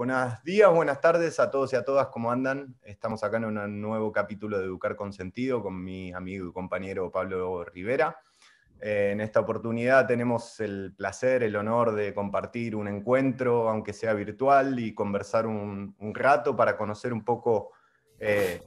Buenos días, buenas tardes a todos y a todas, ¿cómo andan? Estamos acá en un nuevo capítulo de Educar con Sentido con mi amigo y compañero Pablo Rivera. Eh, en esta oportunidad tenemos el placer, el honor de compartir un encuentro, aunque sea virtual, y conversar un, rato para conocer un poco eh,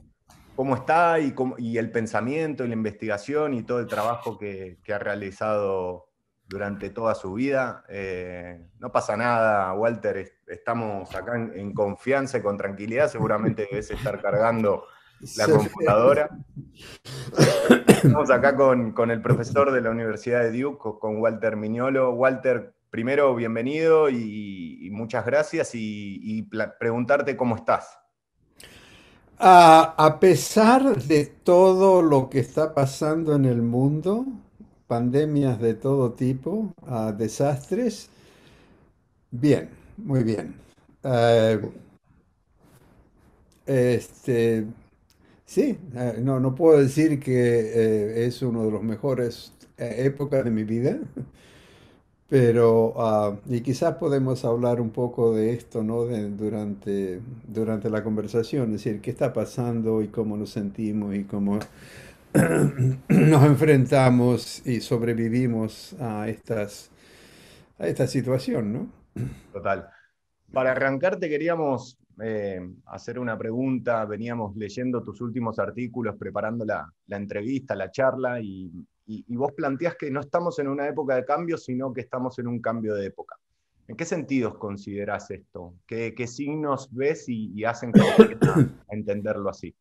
cómo está y, el pensamiento y la investigación y todo el trabajo que, que ha realizado durante toda su vida. Eh, no pasa nada, Walter, estamos acá en, confianza y con tranquilidad, seguramente debes estar cargando la computadora. Estamos acá con, con, el profesor de la Universidad de Duke, con Walter Miñolo. Walter, primero, bienvenido y, muchas gracias y, preguntarte cómo estás. a pesar de todo lo que está pasando en el mundo, pandemias de todo tipo, desastres. Bien, muy bien. Eh, este, sí, eh, no, no puedo decir que eh, es uno de los mejores épocas de mi vida, pero ah, y quizás podemos hablar un poco de esto, ¿no? durante, durante la conversación, es decir, qué está pasando y cómo nos sentimos y cómo nos enfrentamos y sobrevivimos a, estas, a esta situación, ¿no? Total. Para arrancarte queríamos eh, hacer una pregunta. Veníamos leyendo tus últimos artículos, preparando la, entrevista, la charla, y, vos planteás que no estamos en una época de cambio, sino que estamos en un cambio de época. ¿En qué sentidos considerás esto? ¿Qué, signos ves y, hacen que entenderlo así?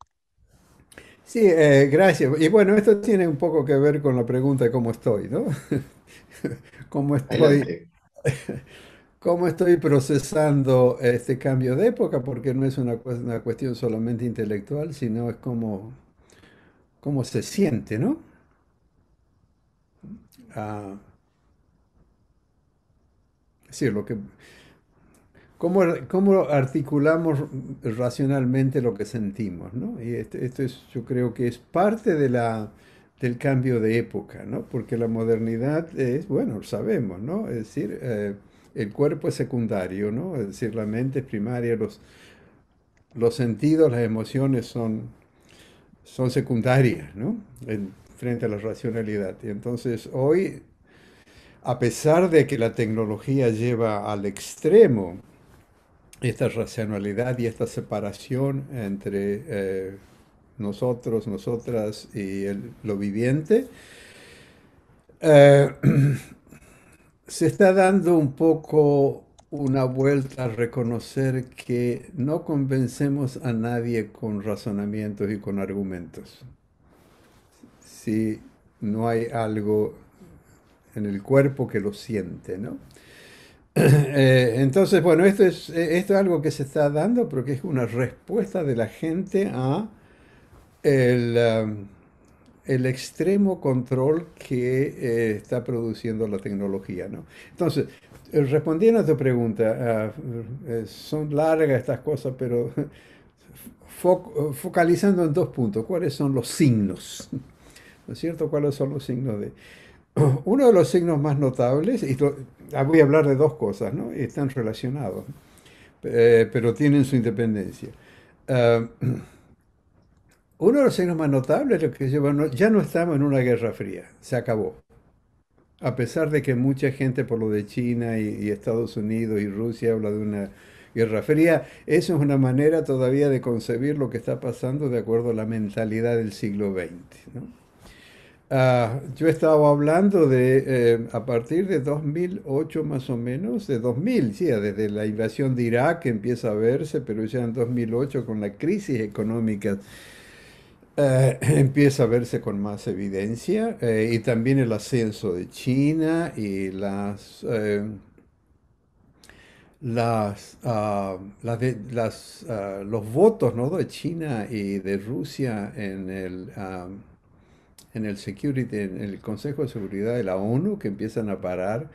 Sí, eh, gracias. Y bueno, esto tiene un poco que ver con la pregunta de cómo estoy, ¿no? ¿Cómo estoy? ¿Cómo estoy procesando este cambio de época? Porque no es una, cuestión solamente intelectual, sino es cómo, cómo se siente, ¿no? Ah, es decir, lo que, ¿Cómo, articulamos racionalmente lo que sentimos? Y este, esto, yo creo que es parte de la, del cambio de época, porque la modernidad es, bueno, sabemos, ¿no? es decir, eh, el cuerpo es secundario, es decir, la mente es primaria, los, los sentidos, las emociones son, son secundarias frente a la racionalidad. Y entonces hoy, a pesar de que la tecnología lleva al extremo, esta racionalidad y esta separación entre eh, nosotros, nosotras y lo viviente, eh, se está dando un poco una vuelta a reconocer que no convencemos a nadie con razonamientos y con argumentos. Si no hay algo en el cuerpo que lo siente, ¿no? Eh, entonces, bueno, esto es, eh, esto es algo que se está dando porque es una respuesta de la gente a el, um, el extremo control que eh, está produciendo la tecnología. ¿no? Entonces, respondiendo a tu pregunta, ah, son largas estas cosas, pero focalizando en dos puntos, ¿cuáles son los signos? ¿No es cierto? ¿Cuáles son los signos de... Uno de los signos más notables, y Ah, voy a hablar de dos cosas, ¿no? Están relacionados, eh, pero tienen su independencia. Ah, uno de los signos más notables es que ya no estamos en una guerra fría, se acabó. A pesar de que mucha gente por lo de China y, Estados Unidos y Rusia habla de una Guerra Fría. Eso es una manera todavía de concebir lo que está pasando de acuerdo a la mentalidad del siglo XX. ¿no? Ah, yo estaba hablando de eh, a partir de 2008 más o menos, de 2000, desde la invasión de Irak empieza a verse, pero ya en 2008 con la crisis económica eh, empieza a verse con más evidencia eh, y también el ascenso de China y las... las, ah, ah, los votos ¿no? de China y de Rusia en el, en el Security, en el Consejo de Seguridad de la ONU, que empiezan a parar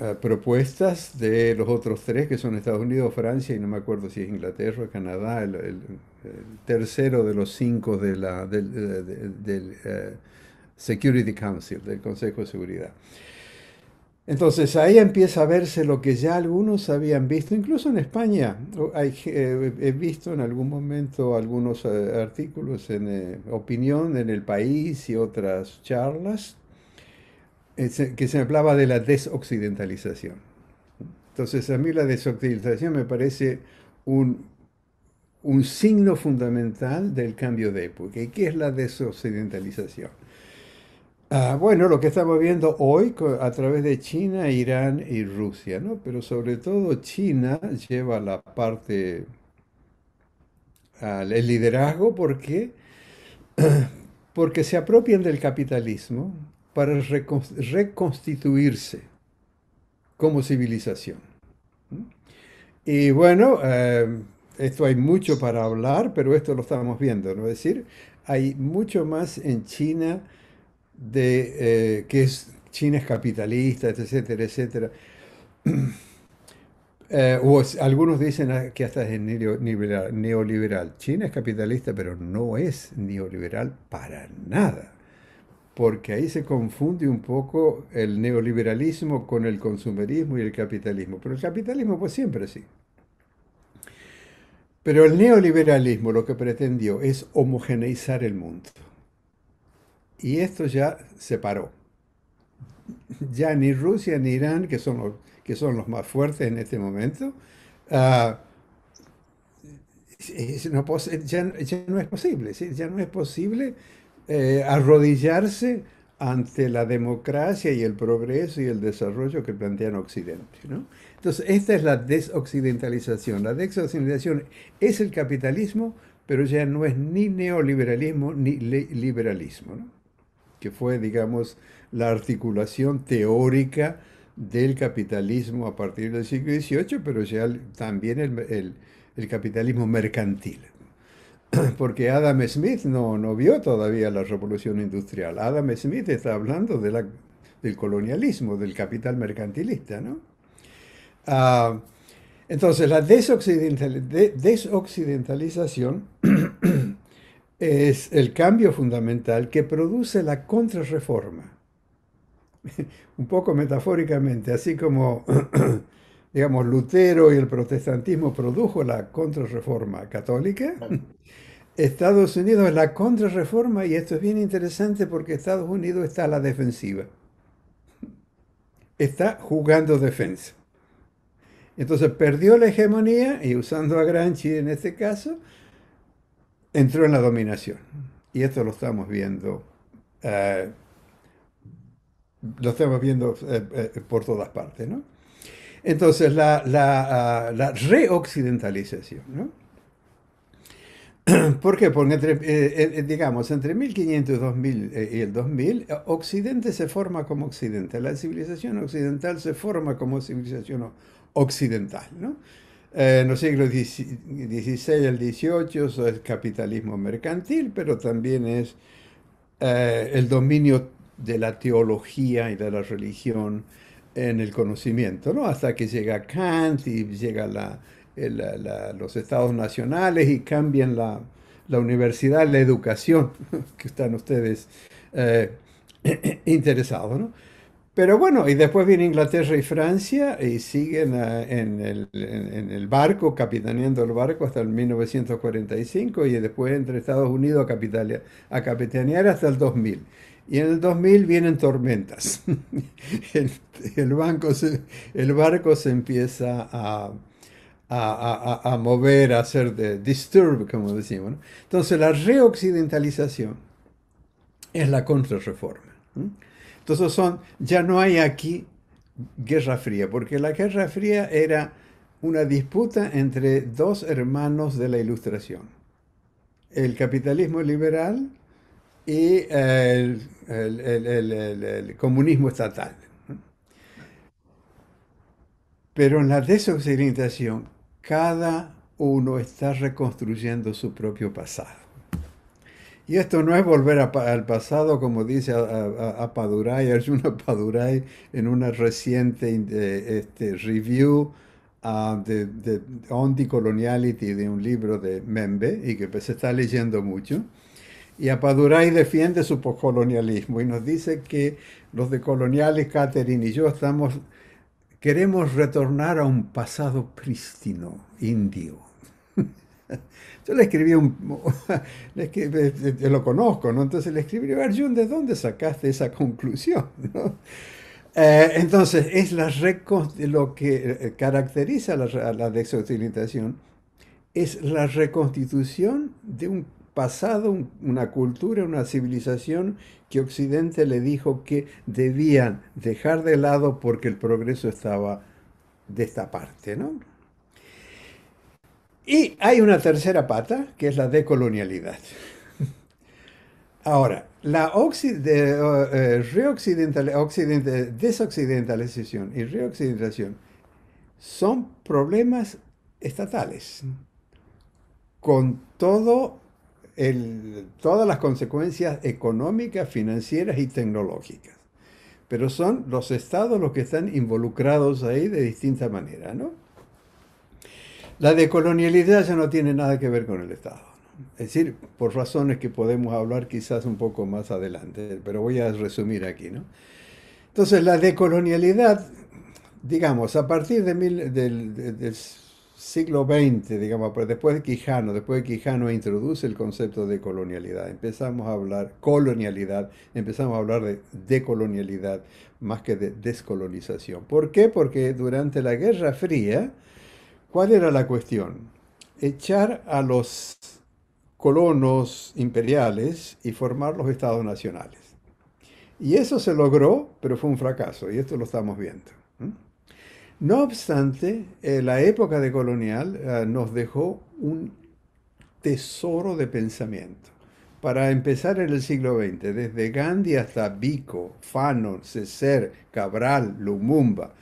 eh, propuestas de los otros tres, que son Estados Unidos, Francia y no me acuerdo si es Inglaterra, Canadá, el, tercero de los cinco del, eh, Security Council, del Consejo de Seguridad. Entonces ahí empieza a verse lo que ya algunos habían visto, incluso en España. Eh, he visto en algún momento algunos eh, artículos en eh, opinión en el país y otras charlas que se hablaba de la desoccidentalización. Entonces a mí la desoccidentalización me parece un, signo fundamental del cambio de época. qué es la desoccidentalización? Ah, bueno, lo que estamos viendo hoy a través de China, Irán y Rusia, ¿no? Pero sobre todo China lleva la parte, el liderazgo, ¿por qué? Porque se apropian del capitalismo para reconstituirse como civilización. Y bueno, em, esto hay mucho para hablar, pero esto lo estamos viendo, ¿no? Es decir, hay mucho más en China de eh, que es, China es capitalista, etcétera, etcétera. Eh, algunos dicen ah, que hasta es neoliberal, neoliberal. China es capitalista, pero no es neoliberal para nada, porque ahí se confunde un poco el neoliberalismo con el consumerismo y el capitalismo. Pero el capitalismo pues siempre así. Pero el neoliberalismo lo que pretendió es homogeneizar el mundo. Y esto ya se paró. Ya ni Rusia ni Irán, que son los, que son los más fuertes en este momento, ah, no ya, no es posible, ya no es posible eh, arrodillarse ante la democracia y el progreso y el desarrollo que plantean Occidente. Entonces, esta es la desoccidentalización. La desoccidentalización es el capitalismo, pero ya no es ni neoliberalismo ni liberalismo. ¿no? que fue, digamos, la articulación teórica del capitalismo a partir del siglo XVIII, pero ya también el, capitalismo mercantil. Porque Adam Smith no, vio todavía la revolución industrial. Adam Smith está hablando del colonialismo, del capital mercantilista. Ah, entonces, la desoccidentalización es el cambio fundamental que produce la contrarreforma. Un poco metafóricamente, así como, digamos, Lutero y el protestantismo produjo la contrarreforma católica, Estados Unidos es la contrarreforma y esto es bien interesante porque Estados Unidos está a la defensiva. Está jugando defensa. Entonces perdió la hegemonía y usando a Granchi en este caso, entró en la dominación. Y esto lo estamos viendo, eh, lo estamos viendo eh, eh, por todas partes, ¿no? Entonces, la, la, ah, la reoccidentalización, ¿no? ¿Por qué? Porque, entre, digamos, entre 1500 y, 2000, y el 2000, Occidente se forma como Occidente. La civilización occidental se forma como civilización occidental, ¿no? Eh, en los siglos XVI al XVIII es capitalismo mercantil, pero también es eh, el dominio de la teología y de la religión en el conocimiento, ¿no? Hasta que llega Kant y llega la, eh, los estados nacionales y cambian la, universidad, la educación, que están ustedes interesados, ¿no? Pero bueno, y después viene Inglaterra y Francia y siguen eh, en, el, barco, capitaneando el barco hasta el 1945 y después entre Estados Unidos a, capitanear hasta el 2000. Y en el 2000 vienen tormentas. el, el barco se empieza a, a, mover, a hacer de disturb, como decimos. Entonces la reoccidentalización es la contrarreforma. Entonces son, ya no hay aquí Guerra Fría, porque la Guerra Fría era una disputa entre dos hermanos de la Ilustración, el capitalismo liberal y eh, el, comunismo estatal. Pero en la desoccidentación, cada uno está reconstruyendo su propio pasado. Y esto no es volver al pasado, como dice a, a, a Arjuna en una reciente eh, este, review ah, de, de, On Coloniality, de un libro de Membe, y que pues, se está leyendo mucho. Y Apaduray defiende su postcolonialismo y nos dice que los decoloniales, Catherine y yo, estamos, queremos retornar a un pasado prístino indio Yo le escribí un... yo lo conozco, ¿no? Entonces le escribí, Arjun, ¿de dónde sacaste esa conclusión? Eh, entonces, es lo que eh, caracteriza la, la es la reconstitución de un pasado, una cultura, una civilización que Occidente le dijo que debían dejar de lado porque el progreso estaba de esta parte, ¿no? Y hay una tercera pata, que es la decolonialidad. Ahora, la eh, desoccidentalización y reoccidentalización son problemas estatales, con todas las consecuencias económicas, financieras y tecnológicas. Pero son los estados los que están involucrados ahí de distinta manera, ¿no? La decolonialidad ya no tiene nada que ver con el Estado. Es decir, por razones que podemos hablar quizás un poco más adelante, pero voy a resumir aquí. ¿no? Entonces, la decolonialidad, digamos, a partir del, siglo XX, digamos, pues después de Quijano, después de Quijano introduce el concepto de colonialidad. Empezamos a hablar colonialidad, empezamos a hablar de decolonialidad más que de descolonización. ¿Por qué? Porque durante la Guerra Fría ¿Cuál era la cuestión? Echar a los colonos imperiales y formar los estados nacionales. Y eso se logró, pero fue un fracaso, y esto lo estamos viendo. No obstante, eh, la época de colonial eh, nos dejó un tesoro de pensamiento. Para empezar en el siglo XX, desde Gandhi hasta Vico, Fanon, César, Cabral, Lumumba,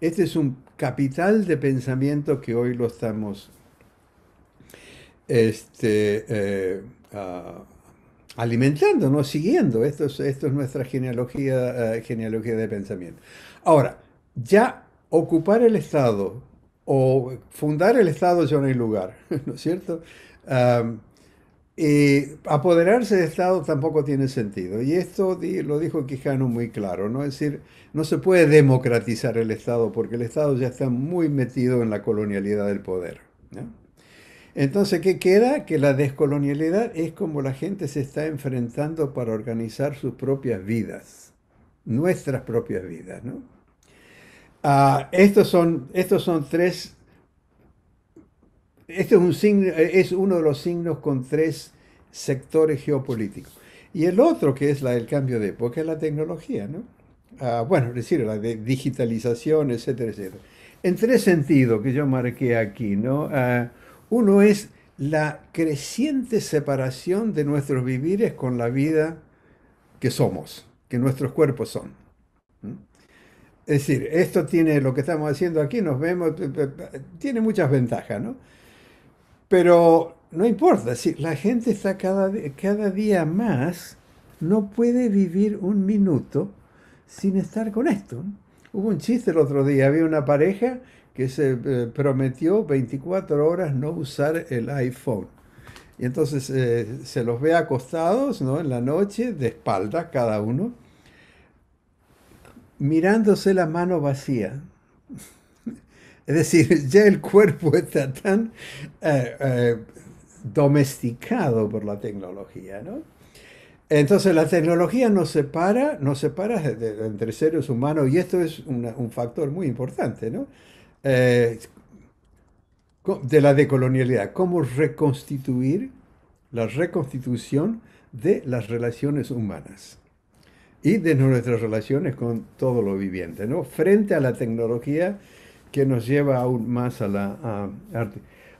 este es un capital de pensamiento que hoy lo estamos este, eh, ah, alimentando, ¿no? siguiendo. Esto es, esto es nuestra genealogía, eh, genealogía de pensamiento. Ahora, ya ocupar el Estado o fundar el Estado ya no hay lugar, ¿no es cierto? Y eh, apoderarse de Estado tampoco tiene sentido. Y esto lo dijo Quijano muy claro, ¿no? Es decir, no se puede democratizar el Estado porque el Estado ya está muy metido en la colonialidad del poder. Entonces, ¿qué queda? Que la descolonialidad es como la gente se está enfrentando para organizar sus propias vidas, nuestras propias vidas, ah, estos, son, estos son tres este es, uno de los signos con tres sectores geopolíticos. Y el otro, que es la del cambio de época, es la tecnología, ¿no? Ah, bueno, es decir, la de digitalización, etcétera, etcétera. En tres sentidos que yo marqué aquí, ¿no? Ah, uno es la creciente separación de nuestros vivires con la vida que somos, que nuestros cuerpos son. Es decir, esto tiene, lo que estamos haciendo aquí, nos vemos, tiene muchas ventajas, ¿no? Pero no importa, si la gente está cada, cada día más, no puede vivir un minuto sin estar con esto. Hubo un chiste el otro día, había una pareja que se eh, prometió 24 horas no usar el iPhone. Y entonces eh, se los ve acostados ¿no? en la noche, de espaldas cada uno, mirándose la mano vacía. Es decir, ya el cuerpo está tan eh, eh, domesticado por la tecnología, ¿no? Entonces la tecnología nos separa, nos separa entre seres humanos y esto es un factor muy importante, ¿no? Eh, de la decolonialidad, cómo reconstituir la reconstitución de las relaciones humanas y de nuestras relaciones con todo lo viviente, ¿no? Frente a la tecnología que nos lleva aún más a la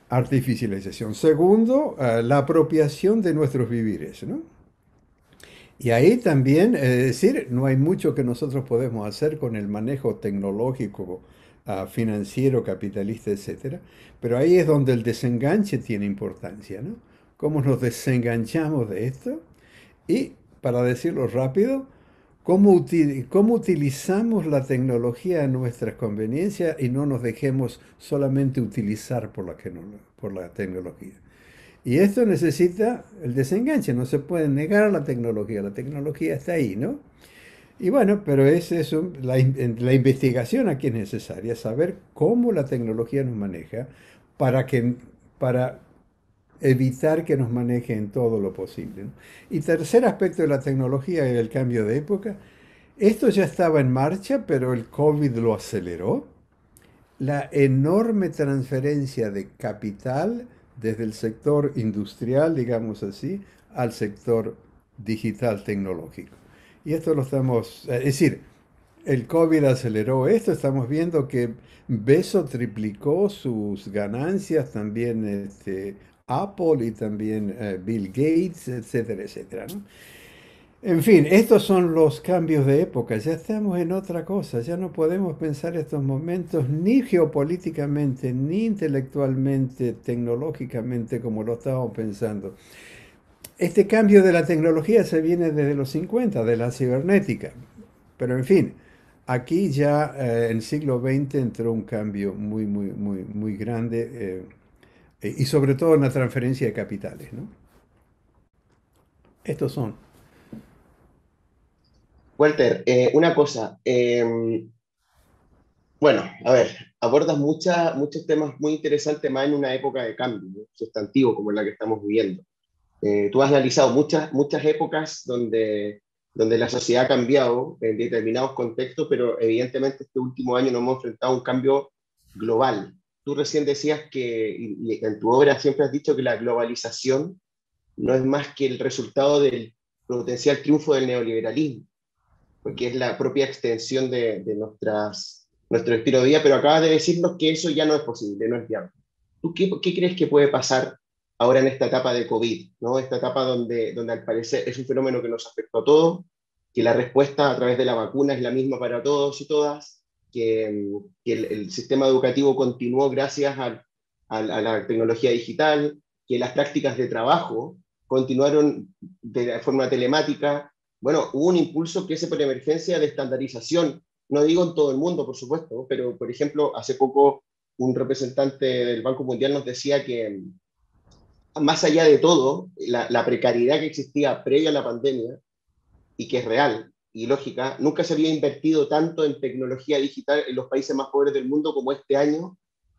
artificialización. Segundo, la apropiación de nuestros vivires. ¿no? Y ahí también, es decir, no hay mucho que nosotros podemos hacer con el manejo tecnológico, ah, financiero, capitalista, etcétera, Pero ahí es donde el desenganche tiene importancia, ¿no? Cómo nos desenganchamos de esto. Y, para decirlo rápido, cómo, cómo utilizamos la tecnología a nuestras conveniencias y no nos dejemos solamente utilizar por la, tecnología. Y esto necesita el desenganche, no se puede negar a la tecnología, la tecnología está ahí, ¿no? Y bueno, pero es la, investigación aquí es necesaria, saber cómo la tecnología nos maneja para, que, para evitar que nos maneje en todo lo posible. Y tercer aspecto de la tecnología era el cambio de época. Esto ya estaba en marcha, pero el COVID lo aceleró. La enorme transferencia de capital desde el sector industrial, digamos así, al sector digital tecnológico. Y esto lo estamos, es decir, el COVID aceleró esto, estamos viendo que Beso triplicó sus ganancias, también este, Apple y también eh, Bill Gates, etcétera, etcétera. En fin, estos son los cambios de época, ya estamos en otra cosa, ya no podemos pensar estos momentos ni geopolíticamente, ni intelectualmente, tecnológicamente como lo estábamos pensando. Este cambio de la tecnología se viene desde los 50, de la cibernética, pero en fin, aquí ya eh, en el siglo XX entró un cambio muy, muy, muy, muy grande. Eh, eh, y sobre todo en la transferencia de capitales. ¿no? Estos son. Walter, eh, una cosa. Eh, bueno, a ver, abordas muchos temas muy interesantes más en una época de cambio sustantivo como la que estamos viviendo. tú has analizado muchas, muchas épocas donde donde la sociedad ha cambiado en determinados contextos, pero evidentemente este último año nos hemos enfrentado a un cambio global tú recién decías que, en tu obra siempre has dicho que la globalización no es más que el resultado del potencial triunfo del neoliberalismo, porque es la propia extensión de, nuestras, nuestro estilo de vida, pero acabas de decirnos que eso ya no es posible, no es viable. ¿Tú qué, crees que puede pasar ahora en esta etapa de COVID, ¿no? esta etapa donde, donde al parecer es un fenómeno que nos afectó a todos, que la respuesta a través de la vacuna es la misma para todos y todas, que, el, sistema educativo continuó gracias a, la tecnología digital, que las prácticas de trabajo continuaron de forma telemática. Bueno, hubo un impulso que es por emergencia de estandarización, no digo en todo el mundo, por supuesto, pero por ejemplo, hace poco un representante del Banco Mundial nos decía que más allá de todo, la precariedad que existía previa a la pandemia y que es real, y lógica, nunca se había invertido tanto en tecnología digital en los países más pobres del mundo como este año,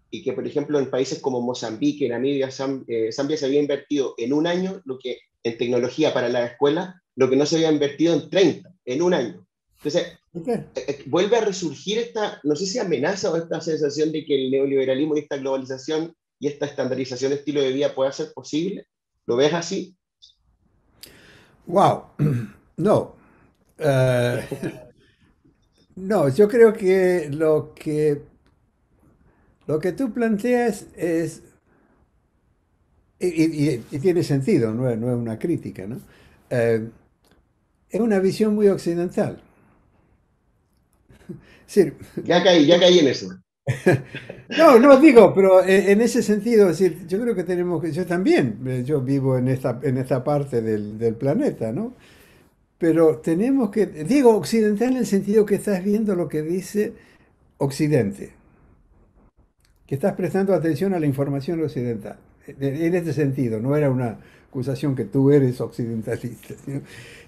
y que, por ejemplo, en países como Mozambique, Namibia, Zambia, eh, Zambia se había invertido en un año lo que, en tecnología para la escuela, lo que no se había invertido en 30, en un año. Entonces, eh, eh, vuelve a resurgir esta, no sé si amenaza o esta sensación de que el neoliberalismo y esta globalización y esta estandarización de estilo de vida pueda ser posible. ¿Lo ves así? Wow, no, eh, no, yo creo que lo que lo que tú planteas es y, tiene sentido, no es, una crítica, ¿no? Eh, es una visión muy occidental. Ya caí, ya caí en eso. No, no digo, pero en ese sentido, decir, yo creo que tenemos que, yo también, eh, yo vivo en esta, parte del planeta, ¿no? pero tenemos que, digo occidental en el sentido que estás viendo lo que dice Occidente, que estás prestando atención a la información occidental. E, e, en este sentido, no era una acusación que tú eres occidentalista,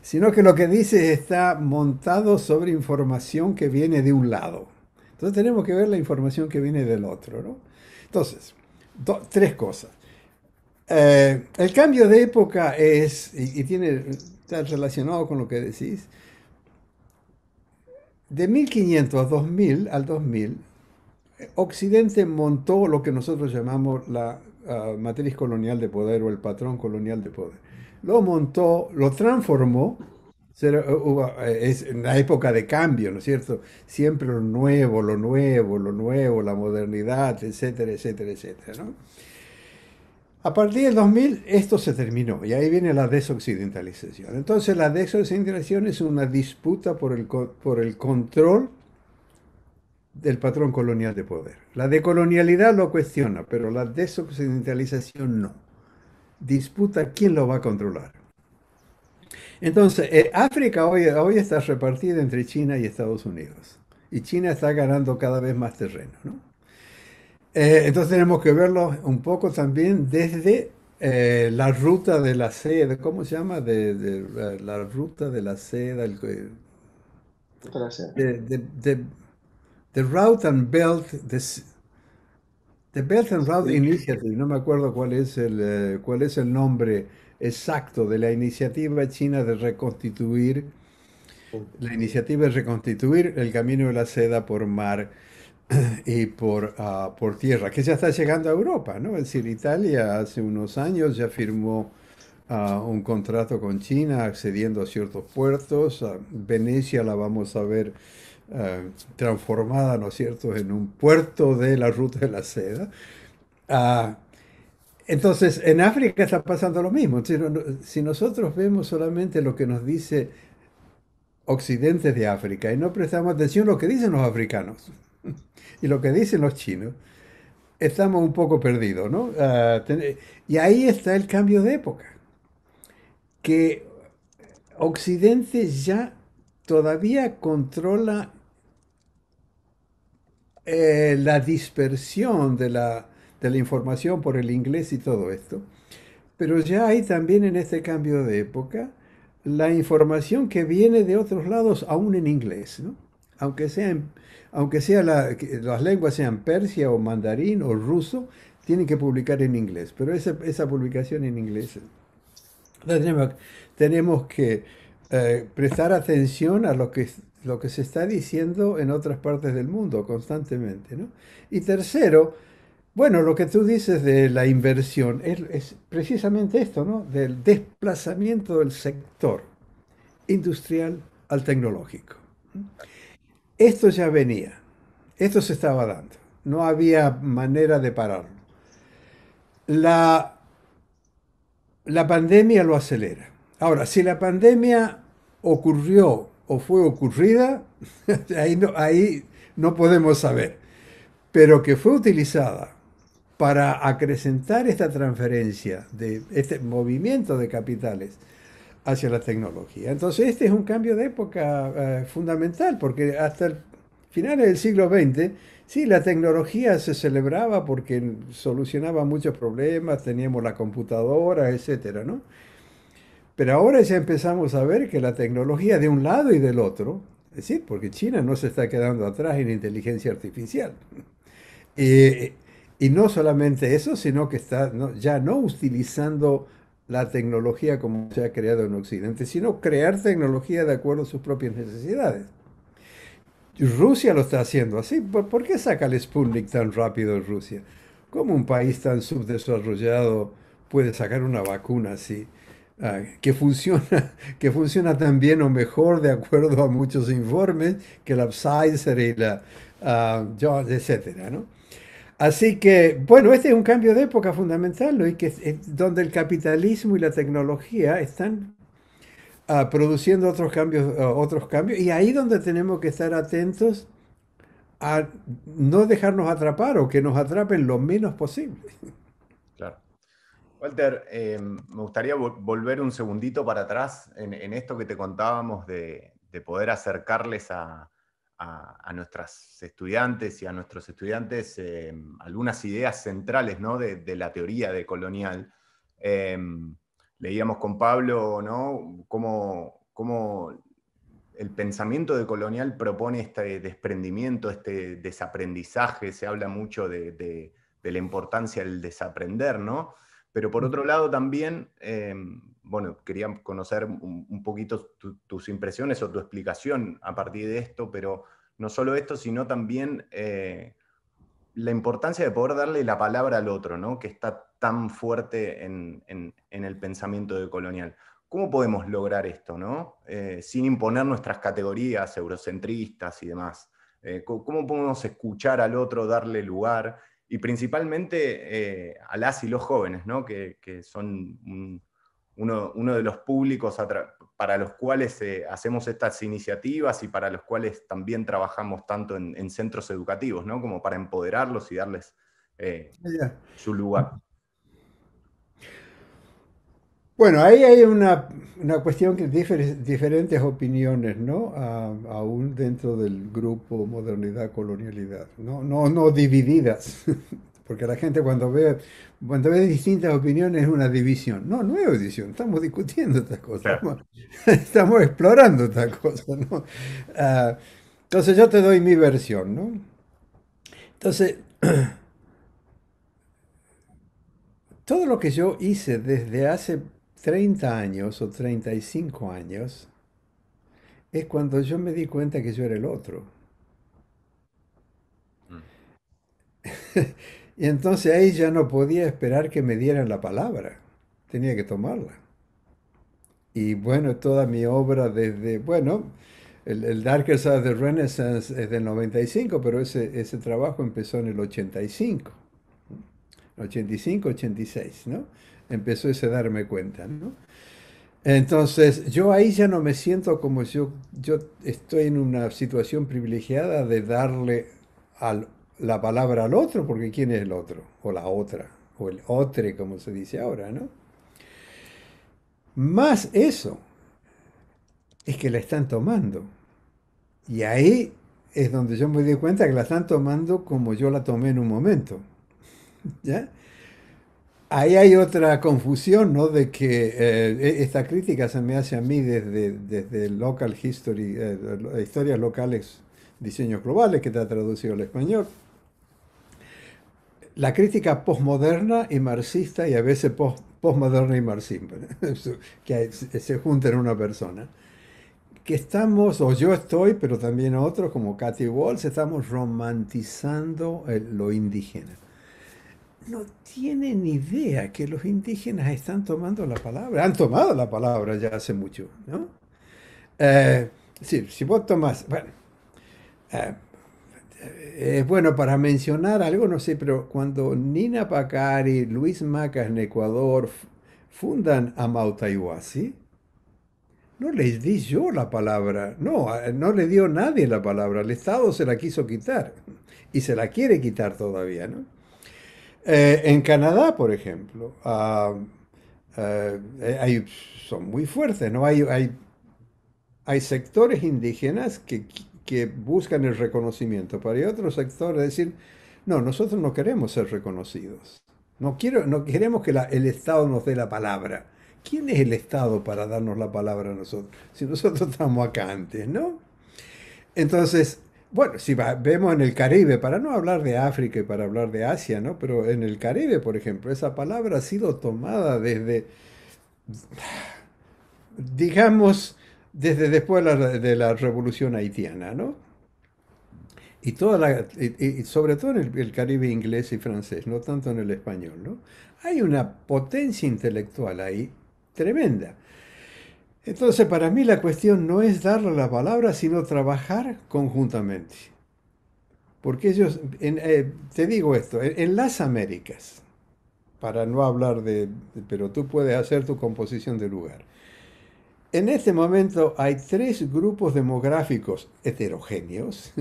sino, que lo que dices está montado sobre información que viene de un lado. Entonces tenemos que ver la información que viene del otro. ¿no? Entonces, tres cosas. Eh, el cambio de época es, y tiene o relacionado con lo que decís. De 1500 a 2000, al 2000, Occidente montó lo que nosotros llamamos la ah, matriz colonial de poder o el patrón colonial de poder. Lo montó, lo transformó. Uh, uh, ah, eh, es una la época de cambio, ¿no es cierto? Siempre lo nuevo, lo nuevo, lo nuevo, la modernidad, etcétera, etcétera, etcétera. ¿no? A partir del 2000 esto se terminó y ahí viene la desoccidentalización. Entonces la desoccidentalización es una disputa por el, por el control del patrón colonial de poder. La decolonialidad lo cuestiona, pero la desoccidentalización no. Disputa quién lo va a controlar. Entonces, eh, África hoy, hoy está repartida entre China y Estados Unidos. Y China está ganando cada vez más terreno. ¿no? Eh, entonces tenemos que verlo un poco también desde eh, la ruta de la seda, ¿cómo se llama? De, de, de la ruta de la seda, de, the Route and Belt, the, Belt and Route Initiative, no me acuerdo cuál es el, eh, cuál es el nombre exacto de la iniciativa china de reconstituir, la iniciativa de reconstituir el camino de la seda por mar. y por, ah, por tierra, que ya está llegando a Europa, ¿no? Es decir, Italia hace unos años ya firmó ah, un contrato con China accediendo a ciertos puertos. Ah, Venecia la vamos a ver transformada, ¿no es cierto?, en un puerto de la ruta de la seda. entonces, en África está pasando lo mismo. Si, si nosotros vemos solamente lo que nos dice Occidente de África y no prestamos atención a lo que dicen los africanos, y lo que dicen los chinos, estamos un poco perdidos, ¿no? Ah, y ahí está el cambio de época, que Occidente ya todavía controla eh, la dispersión de la, de la información por el inglés y todo esto, pero ya hay también en este cambio de época la información que viene de otros lados, aún en inglés, ¿no? aunque aunque sea las lenguas sean persia o mandarín o ruso, tienen que publicar en inglés. Pero esa, publicación en inglés, tenemos, que eh, prestar atención a lo que, se está diciendo en otras partes del mundo constantemente. Y tercero, bueno, lo que tú dices de la inversión es, es, precisamente esto, ¿no? Del desplazamiento del sector industrial al tecnológico. Esto ya venía, esto se estaba dando, no había manera de pararlo. La, pandemia lo acelera. Ahora, si la pandemia ocurrió o fue ocurrida, ahí no, ahí no podemos saber, pero que fue utilizada para acrecentar esta transferencia, de este movimiento de capitales hacia la tecnología. Entonces este es un cambio de época eh, fundamental, porque hasta el final del siglo XX, sí, la tecnología se celebraba porque solucionaba muchos problemas, teníamos la computadora, etcétera, ¿no? Pero ahora ya empezamos a ver que la tecnología de un lado y del otro, es decir, porque China no se está quedando atrás en inteligencia artificial. Eh, y no solamente eso, sino que está ya no utilizando la tecnología como se ha creado en Occidente, sino crear tecnología de acuerdo a sus propias necesidades. Rusia lo está haciendo así. ¿Por, qué saca el Sputnik tan rápido en Rusia? ¿Cómo un país tan subdesarrollado puede sacar una vacuna así? Ah, que, funciona, que funciona tan bien o mejor de acuerdo a muchos informes que la Pfizer y la ah, Johnson, etcétera, ¿no? Así que, bueno, este es un cambio de época fundamental, ¿no? y que, es donde el capitalismo y la tecnología están ah, produciendo otros cambios, ah, otros cambios, y ahí donde tenemos que estar atentos a no dejarnos atrapar o que nos atrapen lo menos posible. Claro. Walter, em, me gustaría volver un segundito para atrás en, esto que te contábamos de poder acercarles a, a, nuestras estudiantes y a nuestros estudiantes em, algunas ideas centrales de, la teoría de colonial. Em, leíamos con Pablo ¿no? cómo, cómo el pensamiento de colonial propone este desprendimiento, este desaprendizaje, se habla mucho de, la importancia del desaprender, ¿no? Pero por otro lado también, em, bueno, quería conocer un, poquito tus impresiones o tu explicación a partir de esto, pero no solo esto, sino también eh, la importancia de poder darle la palabra al otro, ¿no? que está tan fuerte en, el pensamiento decolonial. ¿Cómo podemos lograr esto, ¿no? Eh, sin imponer nuestras categorías eurocentristas y demás? Eh, ¿Cómo podemos escuchar al otro, darle lugar? Y principalmente a las y los jóvenes, ¿no? que, son uno, uno, de los públicos para los cuales eh, hacemos estas iniciativas y para los cuales también trabajamos tanto en, centros educativos, Como para empoderarlos y darles eh, su lugar. Bueno, ahí hay una, cuestión que diferentes opiniones, ¿no? aún dentro del grupo modernidad-colonialidad, ¿no? No, no divididas. Porque la gente cuando ve, cuando ve distintas opiniones es una división. No, no es división, estamos discutiendo estas cosas. Estamos, explorando estas cosas. Ah, entonces yo te doy mi versión, ¿no? Entonces, todo lo que yo hice desde hace 30 años o 35 años es cuando yo me di cuenta que yo era el otro. Mm. Y entonces ahí ya no podía esperar que me dieran la palabra, tenía que tomarla. Y bueno, toda mi obra desde, bueno, el, el Darker Side of the Renaissance es del 95, pero ese, ese trabajo empezó en el 85. 85, 86, ¿no? Empezó ese darme cuenta, ¿no? Entonces, yo ahí ya no me siento como yo, yo estoy en una situación privilegiada de darle al la palabra al otro, porque ¿quién es el otro? O la otra, o el otro como se dice ahora, ¿no? Más eso, es que la están tomando. Y ahí es donde yo me di cuenta que la están tomando como yo la tomé en un momento. ¿Ya? Ahí hay otra confusión, ¿no? De que eh, e-, esta crítica se me hace a mí desde, desde local history, eh, historias locales, diseños globales, que te ha traducido al español la crítica posmoderna y marxista y a veces posmoderna y marxista, que se junta en una persona, que estamos, o yo estoy, pero también otros como Cathy Walls, estamos romantizando lo indígena. No tienen idea que los indígenas están tomando la palabra, han tomado la palabra ya hace mucho, ¿no? Eh, sí, si vos tomás, bueno, eh, eh, es bueno, para mencionar algo, no sé, pero cuando Nina Pacari, Luis Macas en Ecuador fundan a Mautayuasi, no les di yo la palabra, no, no le dio nadie la palabra, el Estado se la quiso quitar y se la quiere quitar todavía, ¿no? Eh, en Canadá, por ejemplo, eh, son muy fuertes, ¿no? Hay, hay, hay sectores indígenas que, que buscan el reconocimiento, para otros otro sector decir, no, nosotros no queremos ser reconocidos. No, quiero, no queremos que el Estado nos dé la palabra. ¿Quién es el Estado para darnos la palabra a nosotros? Si nosotros estamos acá antes, ¿no? Entonces, bueno, si vemos en el Caribe, para no hablar de África y para hablar de Asia, ¿no? Pero en el Caribe, por ejemplo, esa palabra ha sido tomada desde, digamos, desde después de la, revolución haitiana, ¿no? Y, toda la, sobre todo en el, Caribe inglés y francés, no tanto en el español, ¿no? Hay una potencia intelectual ahí tremenda. Entonces, para mí la cuestión no es darle la palabra, sino trabajar conjuntamente. Porque ellos, eh, te digo esto, en, las Américas, para no hablar de, pero tú puedes hacer tu composición de lugar. En este momento hay tres grupos demográficos heterogéneos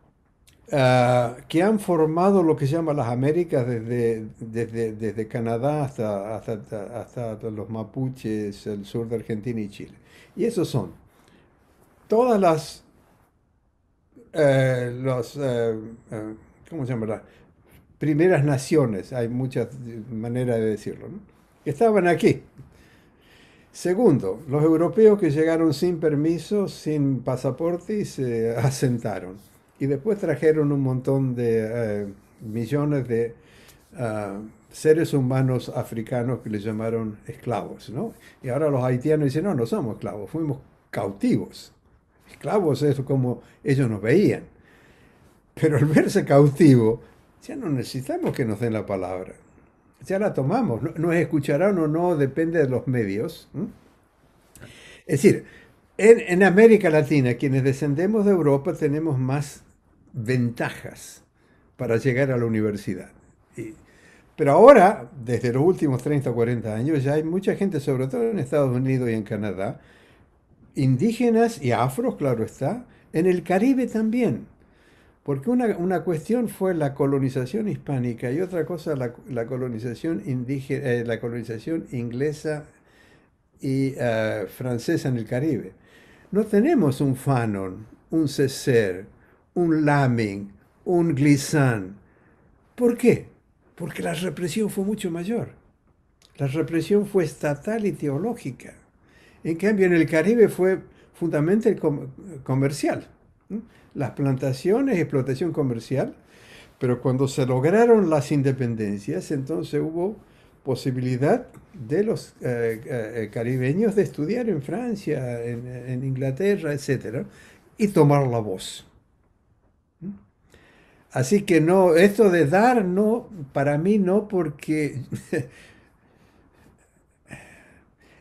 ah, que han formado lo que se llama las Américas desde, desde, Canadá hasta, hasta, los mapuches, el sur de Argentina y Chile. Y esos son todas las... Eh, eh, eh, ¿Cómo se llama? Las primeras naciones, hay muchas maneras de decirlo, ¿no? estaban aquí. Segundo, los europeos que llegaron sin permiso, sin pasaporte y se asentaron. Y después trajeron un montón de eh, millones de ah, seres humanos africanos que les llamaron esclavos. Y ahora los haitianos dicen, no, no somos esclavos, fuimos cautivos. Esclavos es como ellos nos veían. Pero al verse cautivo, ya no necesitamos que nos den la palabra ya la tomamos, nos escucharán o no, depende de los medios. Es decir, en, América Latina, quienes descendemos de Europa, tenemos más ventajas para llegar a la universidad. pero ahora, desde los últimos 30 o 40 años, ya hay mucha gente, sobre todo en Estados Unidos y en Canadá, indígenas y afros, claro está, en el Caribe también, porque una, una, cuestión fue la colonización hispánica y otra cosa la, colonización, indígena, eh, la colonización inglesa y eh, francesa en el Caribe. No tenemos un Fanon, un Césaire, un Laming, un Glissant. ¿Por qué? Porque la represión fue mucho mayor. La represión fue estatal y teológica. En cambio, en el Caribe fue fundamentalmente comercial las plantaciones, explotación comercial, pero cuando se lograron las independencias, entonces hubo posibilidad de los eh, eh, eh, caribeños de estudiar en Francia, en, en Inglaterra, etc., y tomar la voz. Así que no, esto de dar, no, para mí no, porque... es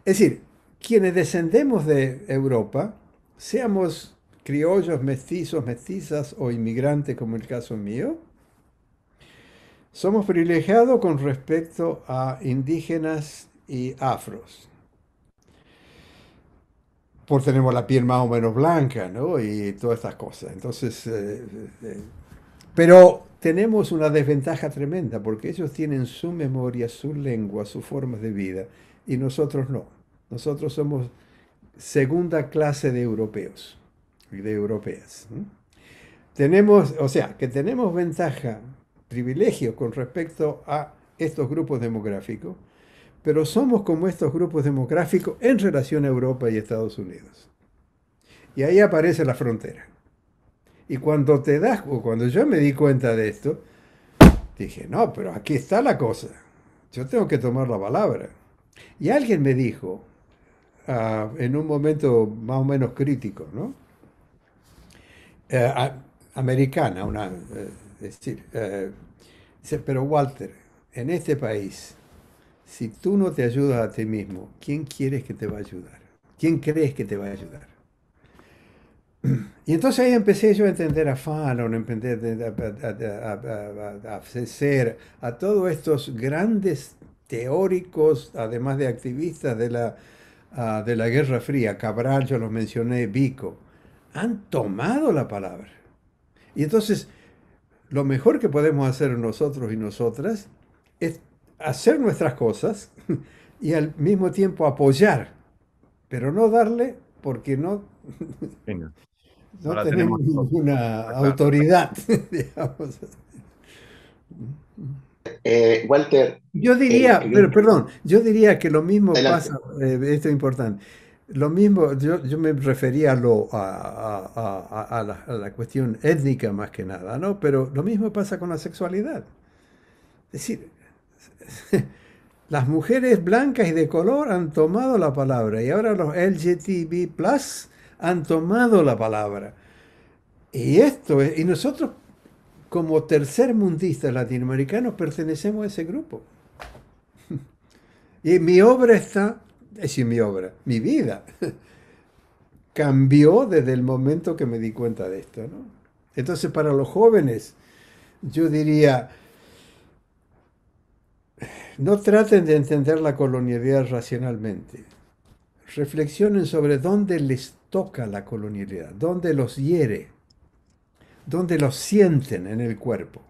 decir, quienes descendemos de Europa, seamos criollos, mestizos, mestizas o inmigrantes como el caso mío. Somos privilegiados con respecto a indígenas y afros. Por tenemos la piel más o menos blanca, ¿no? Y todas estas cosas. Entonces, eh, eh, eh, pero tenemos una desventaja tremenda porque ellos tienen su memoria, su lengua, sus formas de vida y nosotros no. Nosotros somos segunda clase de europeos de europeas. Tenemos, o sea, que tenemos ventaja, privilegio con respecto a estos grupos demográficos, pero somos como estos grupos demográficos en relación a Europa y Estados Unidos. Y ahí aparece la frontera. Y cuando te das, o cuando yo me di cuenta de esto, dije, no, pero aquí está la cosa. Yo tengo que tomar la palabra. Y alguien me dijo, ah, en un momento más o menos crítico, ¿no? Eh, americana, una, eh, Es decir, eh, pero Walter, en este país, si tú no te ayudas a ti mismo, ¿quién quieres que te va a ayudar? ¿Quién crees que te va a ayudar? Y entonces ahí empecé yo a entender a Fanon, a, entender a, a a todos estos grandes teóricos, además de activistas de la, ah, de la Guerra Fría. Cabral, yo los mencioné, Vico han tomado la palabra. Y entonces, lo mejor que podemos hacer nosotros y nosotras es hacer nuestras cosas y al mismo tiempo apoyar, pero no darle porque no, no tenemos, ninguna autoridad, eh, Walter. Yo diría, eh, pero, perdón, yo diría que lo mismo pasa, eh, esto es importante, lo mismo, yo, yo me refería a, lo, a, a, la, a, la, cuestión étnica más que nada, ¿no? Pero lo mismo pasa con la sexualidad. Es decir, las mujeres blancas y de color han tomado la palabra y ahora los LGTB plus han tomado la palabra. Y esto y nosotros como tercer mundistas latinoamericanos pertenecemos a ese grupo. Y mi obra está es decir, mi obra, mi vida, cambió desde el momento que me di cuenta de esto. Entonces, para los jóvenes, yo diría, no traten de entender la colonialidad racionalmente. Reflexionen sobre dónde les toca la colonialidad, dónde los hiere, dónde los sienten en el cuerpo.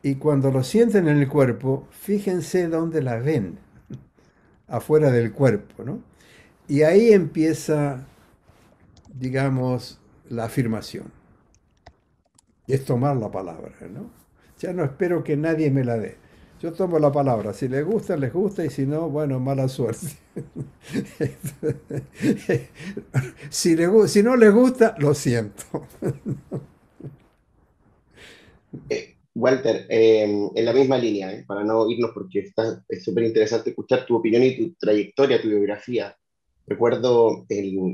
Y cuando lo sienten en el cuerpo, fíjense dónde la ven afuera del cuerpo. ¿no? Y ahí empieza, digamos, la afirmación. Y es tomar la palabra. ¿no? Ya no espero que nadie me la dé. Yo tomo la palabra. Si les gusta, les gusta. Y si no, bueno, mala suerte. si, si no les gusta, lo siento. Walter, em, en la misma línea, ¿eh? para no irnos porque está, es súper interesante escuchar tu opinión y tu trayectoria, tu biografía. Recuerdo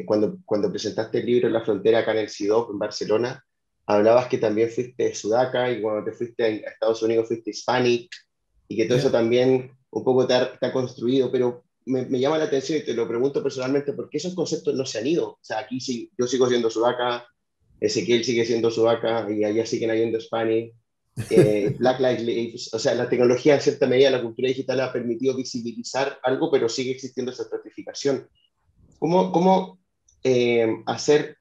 cuando, cuando presentaste el libro La Frontera acá en el CIDOP, en Barcelona, hablabas que también fuiste sudaca y cuando te fuiste a Estados Unidos fuiste hispanic y que todo eso también un poco te ha, construido, pero me, llama la atención y te lo pregunto personalmente, ¿por qué esos conceptos no se han ido? O sea, aquí sí, yo sigo siendo sudaca, Ezequiel sigue siendo sudaca y allá siguen habiendo hispanic eh, Black Lives o sea, la tecnología en cierta medida, la cultura digital ha permitido visibilizar algo, pero sigue existiendo esa estratificación. ¿Cómo, eh, hacer,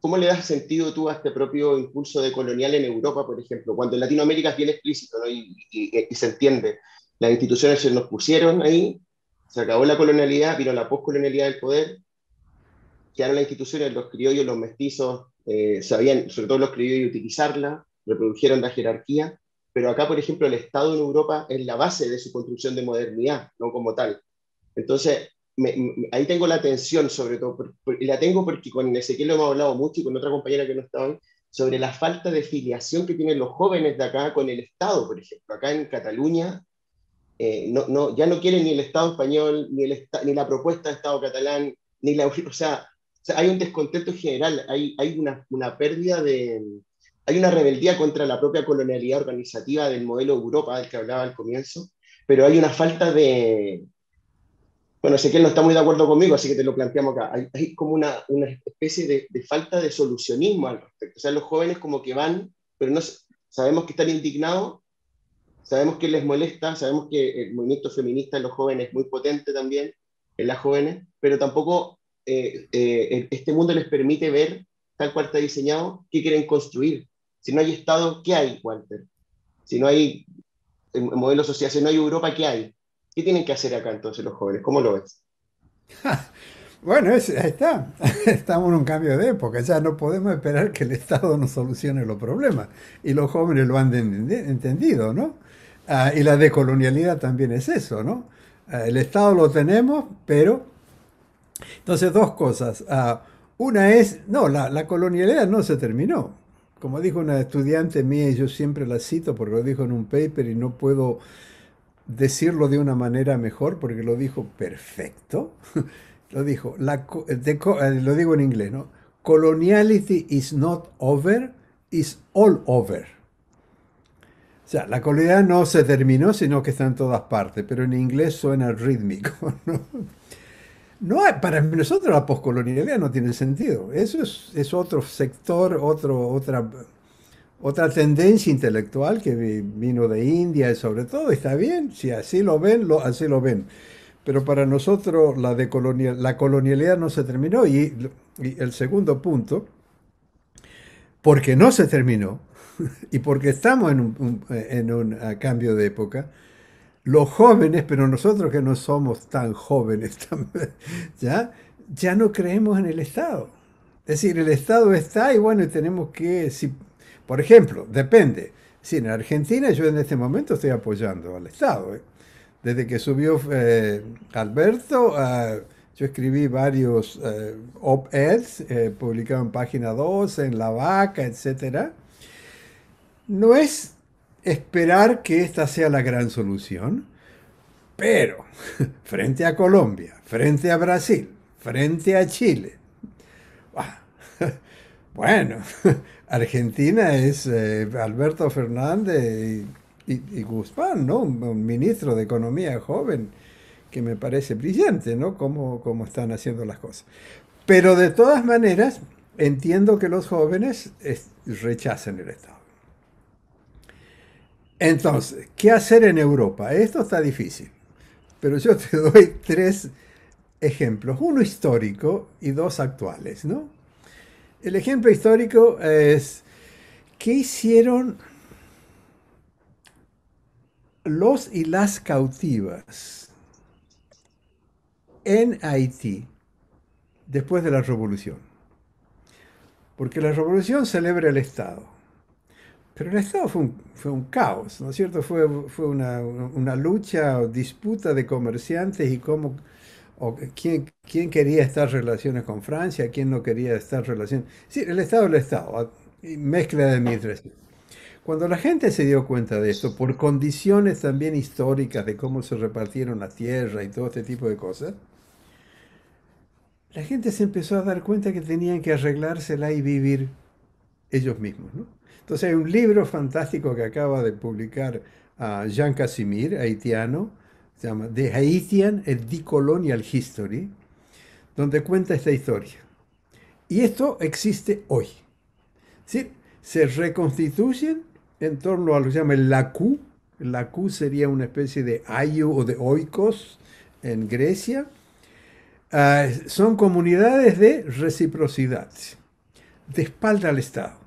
cómo le das sentido tú a este propio impulso de colonial en Europa, por ejemplo, cuando en Latinoamérica es bien explícito y, se entiende? Las instituciones se nos pusieron ahí, se acabó la colonialidad, vino la poscolonialidad del poder, quedaron las instituciones, los criollos, los mestizos, eh, sabían, sobre todo los criollos, utilizarla reprodujeron la jerarquía, pero acá, por ejemplo, el Estado en Europa es la base de su construcción de modernidad, no como tal. Entonces, ahí tengo la tensión, sobre todo, y la tengo porque con Ezequiel lo hemos hablado mucho y con otra compañera que no está hoy, sobre la falta de filiación que tienen los jóvenes de acá con el Estado, por ejemplo. Acá en Cataluña eh, no, no, ya no quieren ni el Estado español, ni, el, ni la propuesta de Estado catalán, ni la... O sea, o sea hay un descontento general, hay, hay una, una pérdida de, hay una rebeldía contra la propia colonialidad organizativa del modelo Europa del que hablaba al comienzo, pero hay una falta de... Bueno, sé que él no está muy de acuerdo conmigo, así que te lo planteamos acá. Hay, como una, especie de, falta de solucionismo al respecto. O sea, los jóvenes como que van, pero no sabemos que están indignados, sabemos que les molesta, sabemos que el movimiento feminista en los jóvenes es muy potente también, en las jóvenes, pero tampoco eh, eh, este mundo les permite ver, tal cual está diseñado, qué quieren construir. Si no hay Estado, ¿qué hay, Walter? Si no hay modelo social, si no hay Europa, ¿qué hay? ¿Qué tienen que hacer acá entonces los jóvenes? ¿Cómo lo ves? Bueno, ahí está. Estamos en un cambio de época. Ya no podemos esperar que el Estado nos solucione los problemas. Y los jóvenes lo han entendido, ¿no? Ah, y la decolonialidad también es eso, ¿no? Ah, el Estado lo tenemos, pero... Entonces, dos cosas. Ah, una es, no, la colonialidad no se terminó. Como dijo una estudiante mía, y yo siempre la cito porque lo dijo en un paper y no puedo decirlo de una manera mejor porque lo dijo perfecto. lo dijo, eh, lo digo en inglés, ¿no? Coloniality is not over, is all over. O sea, la colonia no se terminó, sino que está en todas partes, pero en inglés suena rítmico, ¿no? No, eh, para nosotros la poscolonialidad no tiene sentido. Eso es, otro sector, otro, otra, otra tendencia intelectual que vino de India y sobre todo, está bien, si así lo ven, lo, así lo ven. Pero para nosotros la, la colonialidad no se terminó. Y, el segundo punto, porque no se terminó y porque estamos en en un cambio de época, los jóvenes, pero nosotros que no somos tan jóvenes, ¿ya? ya no creemos en el Estado. Es decir, el Estado está y bueno, tenemos que, si, por ejemplo, depende. Si en Argentina yo en este momento estoy apoyando al Estado. ¿eh? Desde que subió eh, Alberto, yo escribí varios eh, op-eds, publicado en Página 12, en La Vaca, etc. No es esperar que esta sea la gran solución, pero frente a Colombia, frente a Brasil, frente a Chile, bueno, Argentina es eh, Alberto Fernández y, Guzmán, ¿no? Un, ministro de Economía joven que me parece brillante, ¿no? Cómo, están haciendo las cosas. Pero de todas maneras, entiendo que los jóvenes rechacen el Estado. Entonces, ¿qué hacer en Europa? Esto está difícil, pero yo te doy tres ejemplos, uno histórico y dos actuales, ¿no? El ejemplo histórico es, ¿qué hicieron los y las cautivas en Haití después de la revolución? Porque la revolución celebra el Estado pero el Estado fue un, fue un caos, ¿no es cierto? Fue, una, lucha o disputa de comerciantes y cómo, o quién, quería estar relaciones con Francia, quién no quería estar relaciones. Sí, el Estado, el Estado, ah, mezcla de administración. Cuando la gente se dio cuenta de esto, por condiciones también históricas de cómo se repartieron la tierra y todo este tipo de cosas, la gente se empezó a dar cuenta que tenían que arreglársela y vivir ellos mismos, ¿no? Entonces hay un libro fantástico que acaba de publicar ah, Jean Casimir, haitiano, se llama The Haitian el Decolonial History, donde cuenta esta historia. Y esto existe hoy. Se reconstituyen en torno a lo que se llama el LACU. El LACU sería una especie de ayu o de oikos en Grecia. Ah, son comunidades de reciprocidad, de espalda al Estado.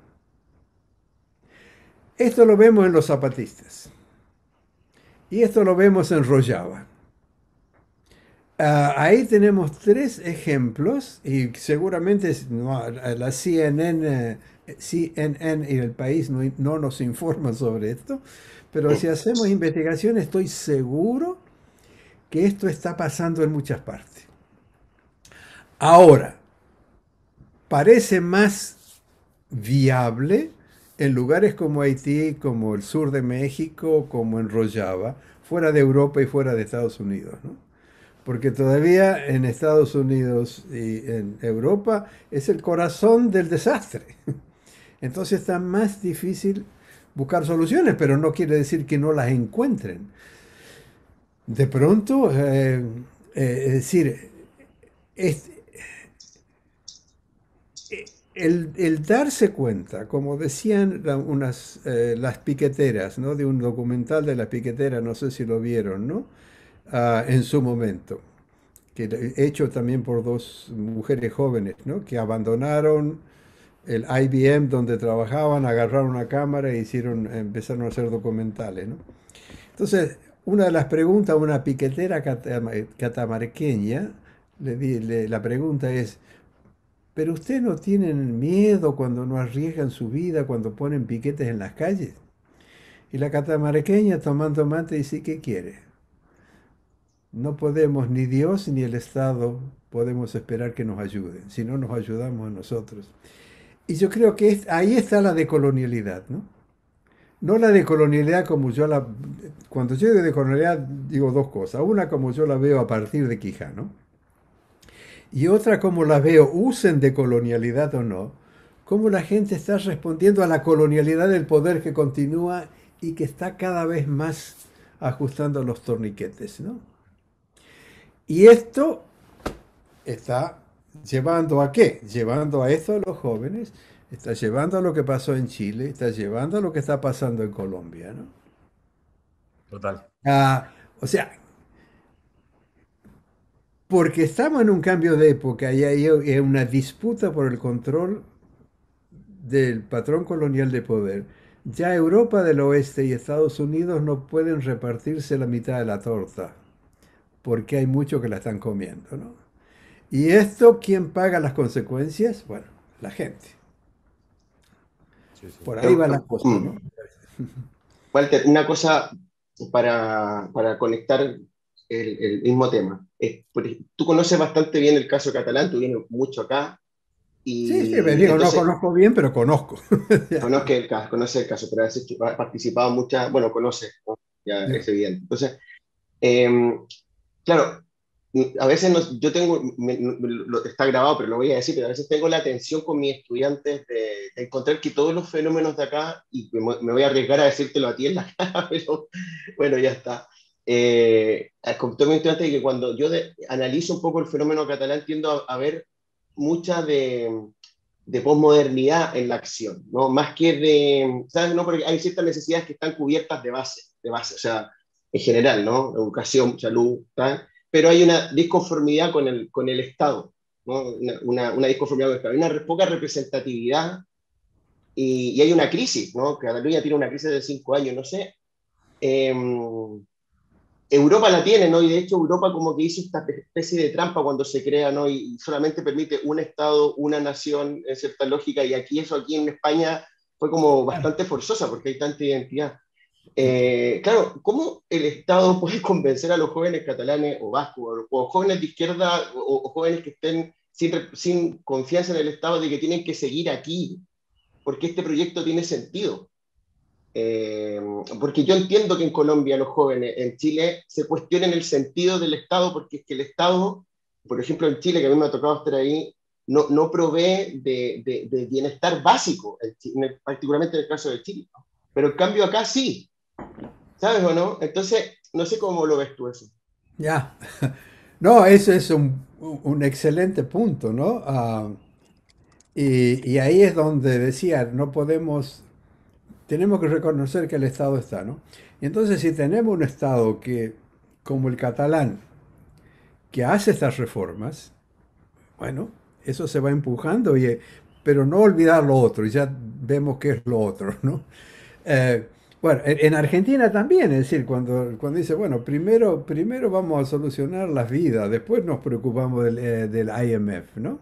Esto lo vemos en los zapatistas. Y esto lo vemos en Rojava. Ah, ahí tenemos tres ejemplos y seguramente la CNN, CNN, y el país no, no nos informan sobre esto, pero si hacemos investigación estoy seguro que esto está pasando en muchas partes. Ahora, parece más viable en lugares como Haití, como el sur de México, como en Rojava, fuera de Europa y fuera de Estados Unidos. Porque todavía en Estados Unidos y en Europa es el corazón del desastre. Entonces está más difícil buscar soluciones, pero no quiere decir que no las encuentren. De pronto, eh, eh, es decir, es, el, darse cuenta, como decían unas, eh, las piqueteras, ¿no? de un documental de las piqueteras, no sé si lo vieron, ¿no? Ah, en su momento, que hecho también por dos mujeres jóvenes, que abandonaron el IBM donde trabajaban, agarraron una cámara y e hicieron, empezaron a hacer documentales. Entonces, una de las preguntas, una piquetera catamarqueña, le, la pregunta es, pero ustedes no tienen miedo cuando no arriesgan su vida, cuando ponen piquetes en las calles. Y la catamarqueña, tomando mate dice, ¿qué quiere? No podemos, ni Dios ni el Estado podemos esperar que nos ayuden, si no nos ayudamos a nosotros. Y yo creo que ahí está la decolonialidad, ¿no? No la decolonialidad como yo la... Cuando yo digo decolonialidad digo dos cosas. Una como yo la veo a partir de Quijano y otra como la veo, usen de colonialidad o no, cómo la gente está respondiendo a la colonialidad del poder que continúa y que está cada vez más ajustando los torniquetes. ¿no? Y esto está llevando a qué? Llevando a esto a los jóvenes, está llevando a lo que pasó en Chile, está llevando a lo que está pasando en Colombia. ¿no? Total. Ah, o sea, porque estamos en un cambio de época y hay una disputa por el control del patrón colonial de poder. Ya Europa del Oeste y Estados Unidos no pueden repartirse la mitad de la torta, porque hay muchos que la están comiendo. ¿no? ¿Y esto quién paga las consecuencias? Bueno, la gente. Por ahí va la cosa. Mm. Walter, una cosa para, para conectar el, mismo tema. tú conoces bastante bien el caso catalán, tú vienes mucho acá. Y, sí, sí, digo, no no conozco bien, pero conozco. conoce el caso, conoce el caso, pero has participado muchas, bueno, conoces, ya es evidente. Entonces, em, claro, a veces yo tengo, está grabado, pero lo voy a decir, pero a veces tengo la atención con mis estudiantes de, encontrar que todos los fenómenos de acá, y me, me, voy a arriesgar a decírtelo a ti en la cara, pero bueno, ya está eh, que cuando yo analizo un poco el fenómeno catalán tiendo a, ver mucha de, de posmodernidad en la acción, ¿no? Más que de, ¿sabes? No, porque hay ciertas necesidades que están cubiertas de base, de base, o sea, en general, ¿no? Educación, salud, Pero hay una disconformidad con el, con el Estado, ¿no? Una, una, disconformidad con el Estado, hay una poca representatividad y, y, hay una crisis, ¿no? Cataluña tiene una crisis de cinco años, no sé. Em, Europa la tiene, ¿no? Y de hecho Europa como que hizo esta especie de trampa cuando se crea, ¿no? Y solamente permite un Estado, una nación, en cierta lógica, y aquí eso, aquí en España fue como bastante forzosa porque hay tanta identidad. Eh, claro, ¿cómo el Estado puede convencer a los jóvenes catalanes o vascos, o, jóvenes de izquierda, o, jóvenes que estén sin, sin confianza en el Estado de que tienen que seguir aquí, porque este proyecto tiene sentido? Eh, porque yo entiendo que en Colombia los jóvenes, en Chile, se cuestionen el sentido del Estado, porque es que el Estado, por ejemplo, en Chile, que a mí me ha tocado estar ahí, no, no provee de, de, bienestar básico, particularmente en el caso de Chile. Pero en cambio acá sí, ¿sabes o no? Entonces, no sé cómo lo ves tú eso. Ya, no, eso es un, un excelente punto, ¿no? Ah, y, y ahí es donde decía, no podemos tenemos que reconocer que el Estado está, ¿no? Y entonces si tenemos un Estado que, como el catalán, que hace estas reformas, bueno, eso se va empujando, y, eh, pero no olvidar lo otro, y ya vemos qué es lo otro, ¿no? Eh, bueno, en Argentina también, es decir, cuando, cuando dice, bueno, primero, primero vamos a solucionar las vidas, después nos preocupamos del, eh, del IMF, ¿no?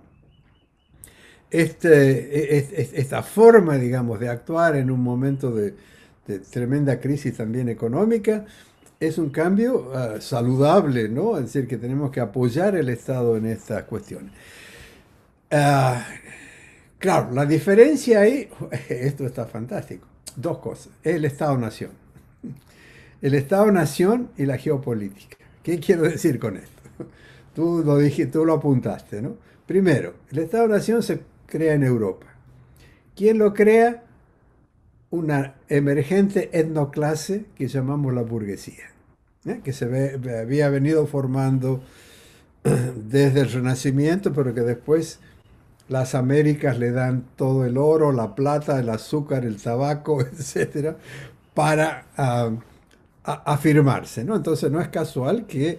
Este, e, e, e, esta forma, digamos, de actuar en un momento de, tremenda crisis también económica, es un cambio ah, saludable, ¿no? Es decir, que tenemos que apoyar el Estado en estas cuestiones. Ah, claro, la diferencia ahí, esto está fantástico, dos cosas, el Estado-Nación. El Estado-Nación y la geopolítica. ¿Qué quiero decir con esto? Tú lo, dijiste, tú lo apuntaste, ¿no? Primero, el Estado-Nación se crea en Europa. ¿Quién lo crea? Una emergente etnoclase que llamamos la burguesía, ¿eh? que se había venido formando desde el Renacimiento, pero que después las Américas le dan todo el oro, la plata, el azúcar, el tabaco, etcétera, para ah, afirmarse. ¿no? Entonces no es casual que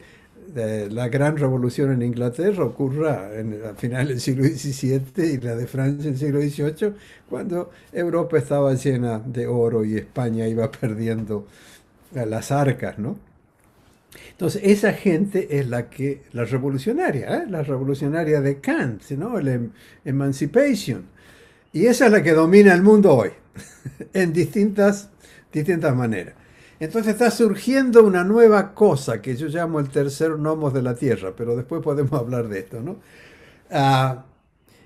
la gran revolución en Inglaterra ocurra en, a finales del siglo XVII y la de Francia en el siglo XVIII, cuando Europa estaba llena de oro y España iba perdiendo eh, las arcas, ¿no? Entonces, esa gente es la que, la revolucionaria, ¿eh? la revolucionaria de Kant, ¿no? El em, emancipation. Y esa es la que domina el mundo hoy, en distintas, distintas maneras. Entonces está surgiendo una nueva cosa que yo llamo el tercer Gnomos de la Tierra, pero después podemos hablar de esto, ¿no? Ah,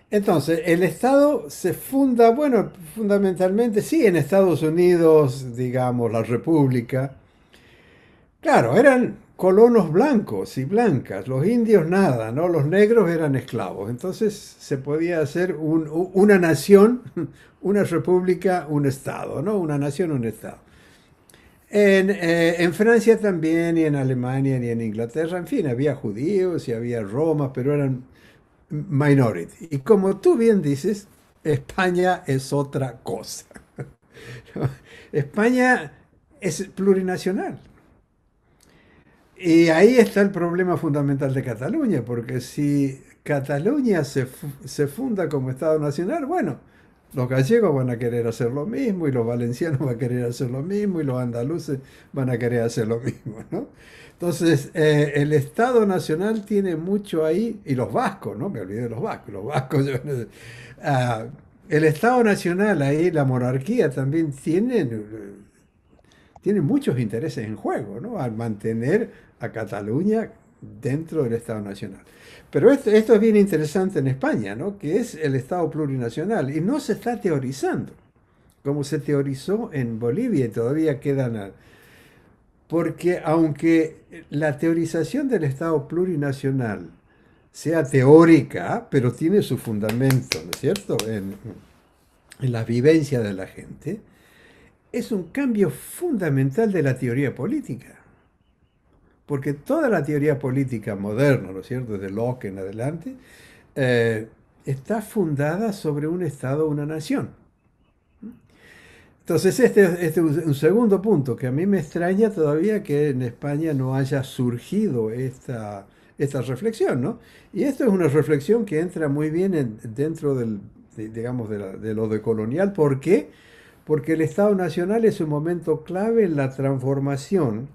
entonces, el Estado se funda, bueno, fundamentalmente, sí, en Estados Unidos, digamos, la República. Claro, eran colonos blancos y blancas, los indios nada, ¿no? Los negros eran esclavos. Entonces se podía hacer una nación, una república, un Estado, ¿no? Una nación, un Estado. Eh, en, Francia también, y en Alemania, y en Inglaterra, en fin, había judíos y había Roma, pero eran minority. Y como tú bien dices, España es otra cosa. España es plurinacional. Y ahí está el problema fundamental de Cataluña, porque si Cataluña se, se funda como Estado Nacional, bueno, los gallegos van a querer hacer lo mismo y los valencianos van a querer hacer lo mismo y los andaluces van a querer hacer lo mismo. ¿no? Entonces, eh, el Estado Nacional tiene mucho ahí, y los vascos, ¿no? Me olvidé de los vascos, los vascos. Ah, el Estado Nacional ahí, la monarquía también tiene muchos intereses en juego, ¿no? Al mantener a Cataluña dentro del Estado Nacional. Pero esto, es bien interesante en España, ¿no? que es el Estado plurinacional y no se está teorizando como se teorizó en Bolivia y todavía queda nada. Porque aunque la teorización del Estado plurinacional sea teórica, pero tiene su fundamento, ¿no es cierto?, en, en la vivencia de la gente, es un cambio fundamental de la teoría política porque toda la teoría política moderna, ¿no es cierto?, desde Locke en adelante, eh, está fundada sobre un Estado una nación. Entonces, este, este es un segundo punto que a mí me extraña todavía que en España no haya surgido esta, esta reflexión, ¿no? Y esto es una reflexión que entra muy bien dentro del, digamos, de, lo de lo decolonial. ¿Por qué? Porque el Estado Nacional es un momento clave en la transformación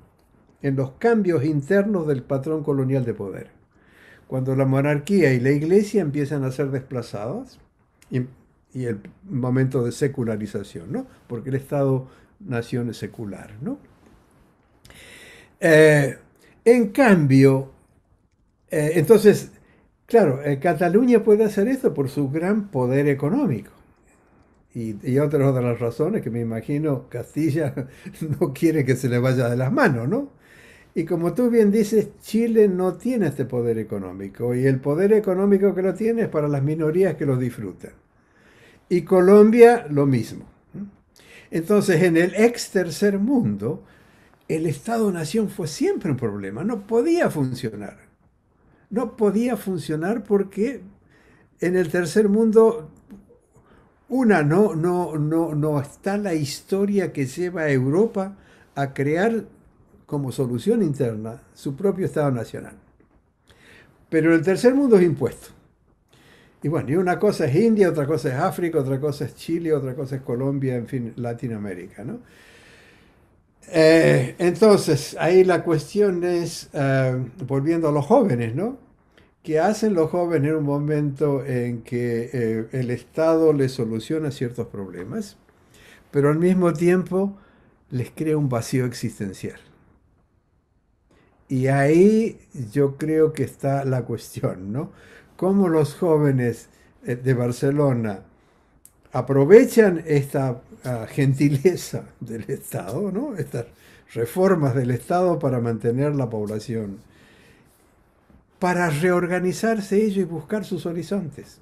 en los cambios internos del patrón colonial de poder. Cuando la monarquía y la iglesia empiezan a ser desplazadas, y, el momento de secularización, ¿no? porque el Estado-nación es secular. ¿no? Eh, en cambio, eh, entonces, claro, eh, Cataluña puede hacer esto por su gran poder económico. Y, y otra de las razones que me imagino Castilla no quiere que se le vaya de las manos, ¿no? Y como tú bien dices, Chile no tiene este poder económico y el poder económico que lo tiene es para las minorías que lo disfrutan. Y Colombia lo mismo. Entonces, en el ex tercer mundo, el Estado-nación fue siempre un problema, no podía funcionar. No podía funcionar porque en el tercer mundo, una, no, no, no, no está la historia que lleva a Europa a crear como solución interna su propio Estado Nacional. Pero el tercer mundo es impuesto. Y bueno, y una cosa es India, otra cosa es África, otra cosa es Chile, otra cosa es Colombia, en fin, Latinoamérica. Eh, entonces, ahí la cuestión es, eh, volviendo a los jóvenes, ¿no? ¿Qué hacen los jóvenes en un momento en que eh, el Estado les soluciona ciertos problemas, pero al mismo tiempo les crea un vacío existencial? Y ahí yo creo que está la cuestión, ¿no? Cómo los jóvenes eh, de Barcelona aprovechan esta ah, gentileza del Estado, ¿no? Estas reformas del Estado para mantener la población, para reorganizarse ellos y buscar sus horizontes.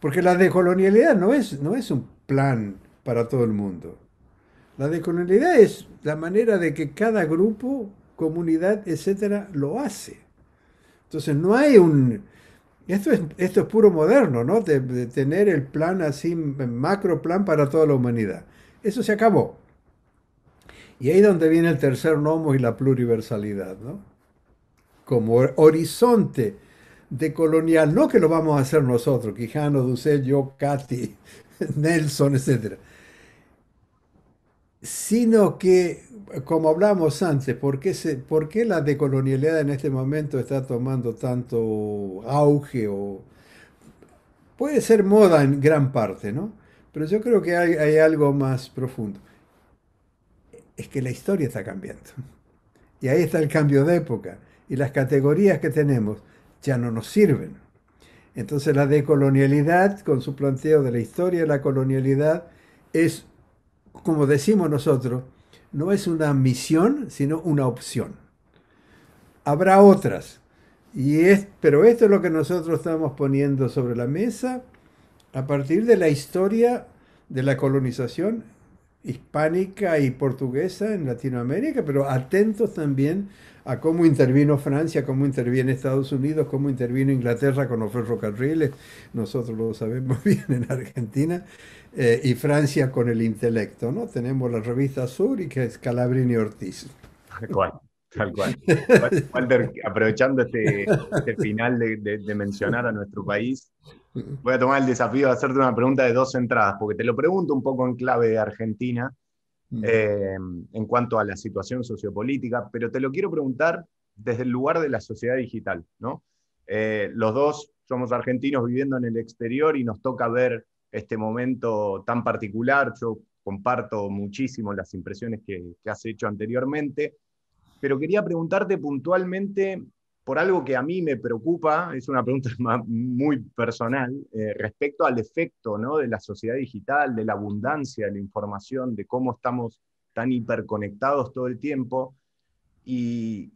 Porque la decolonialidad no es, no es un plan para todo el mundo. La decolonialidad es la manera de que cada grupo comunidad, etcétera, lo hace. Entonces no hay un... Esto es, esto es puro moderno, ¿no? De, tener el plan así, macro plan para toda la humanidad. Eso se acabó. Y ahí es donde viene el tercer gnomo y la pluriversalidad, ¿no? Como horizonte de colonial, no que lo vamos a hacer nosotros, Quijano, Dusset, yo, Katy, Nelson, etcétera. Sino que como hablamos antes, ¿por qué, se, ¿por qué la decolonialidad en este momento está tomando tanto auge? O, puede ser moda en gran parte, ¿no? Pero yo creo que hay, hay algo más profundo. Es que la historia está cambiando. Y ahí está el cambio de época. Y las categorías que tenemos ya no nos sirven. Entonces la decolonialidad, con su planteo de la historia de la colonialidad, es, como decimos nosotros, no es una misión, sino una opción. Habrá otras, y es, pero esto es lo que nosotros estamos poniendo sobre la mesa a partir de la historia de la colonización hispánica y portuguesa en Latinoamérica, pero atentos también a cómo intervino Francia, cómo interviene Estados Unidos, cómo intervino Inglaterra con los ferrocarriles, nosotros lo sabemos bien en Argentina, eh, y Francia con el intelecto, ¿no? Tenemos la revista Sur y que es Calabrini Ortiz. Tal cual, tal cual. aprovechando este, este final de mencionar a nuestro país, Voy a tomar el desafío de hacerte una pregunta de dos entradas, porque te lo pregunto un poco en clave de Argentina, mm. eh, en cuanto a la situación sociopolítica, pero te lo quiero preguntar desde el lugar de la sociedad digital, eh, los dos somos argentinos viviendo en el exterior y nos toca ver este momento tan particular. Yo comparto muchísimo las impresiones que, que has hecho anteriormente, pero quería preguntarte puntualmente por algo que a mí me preocupa, es una pregunta muy personal, eh, respecto al efecto ¿no? de la sociedad digital, de la abundancia de la información, de cómo estamos tan hiperconectados todo el tiempo. Y,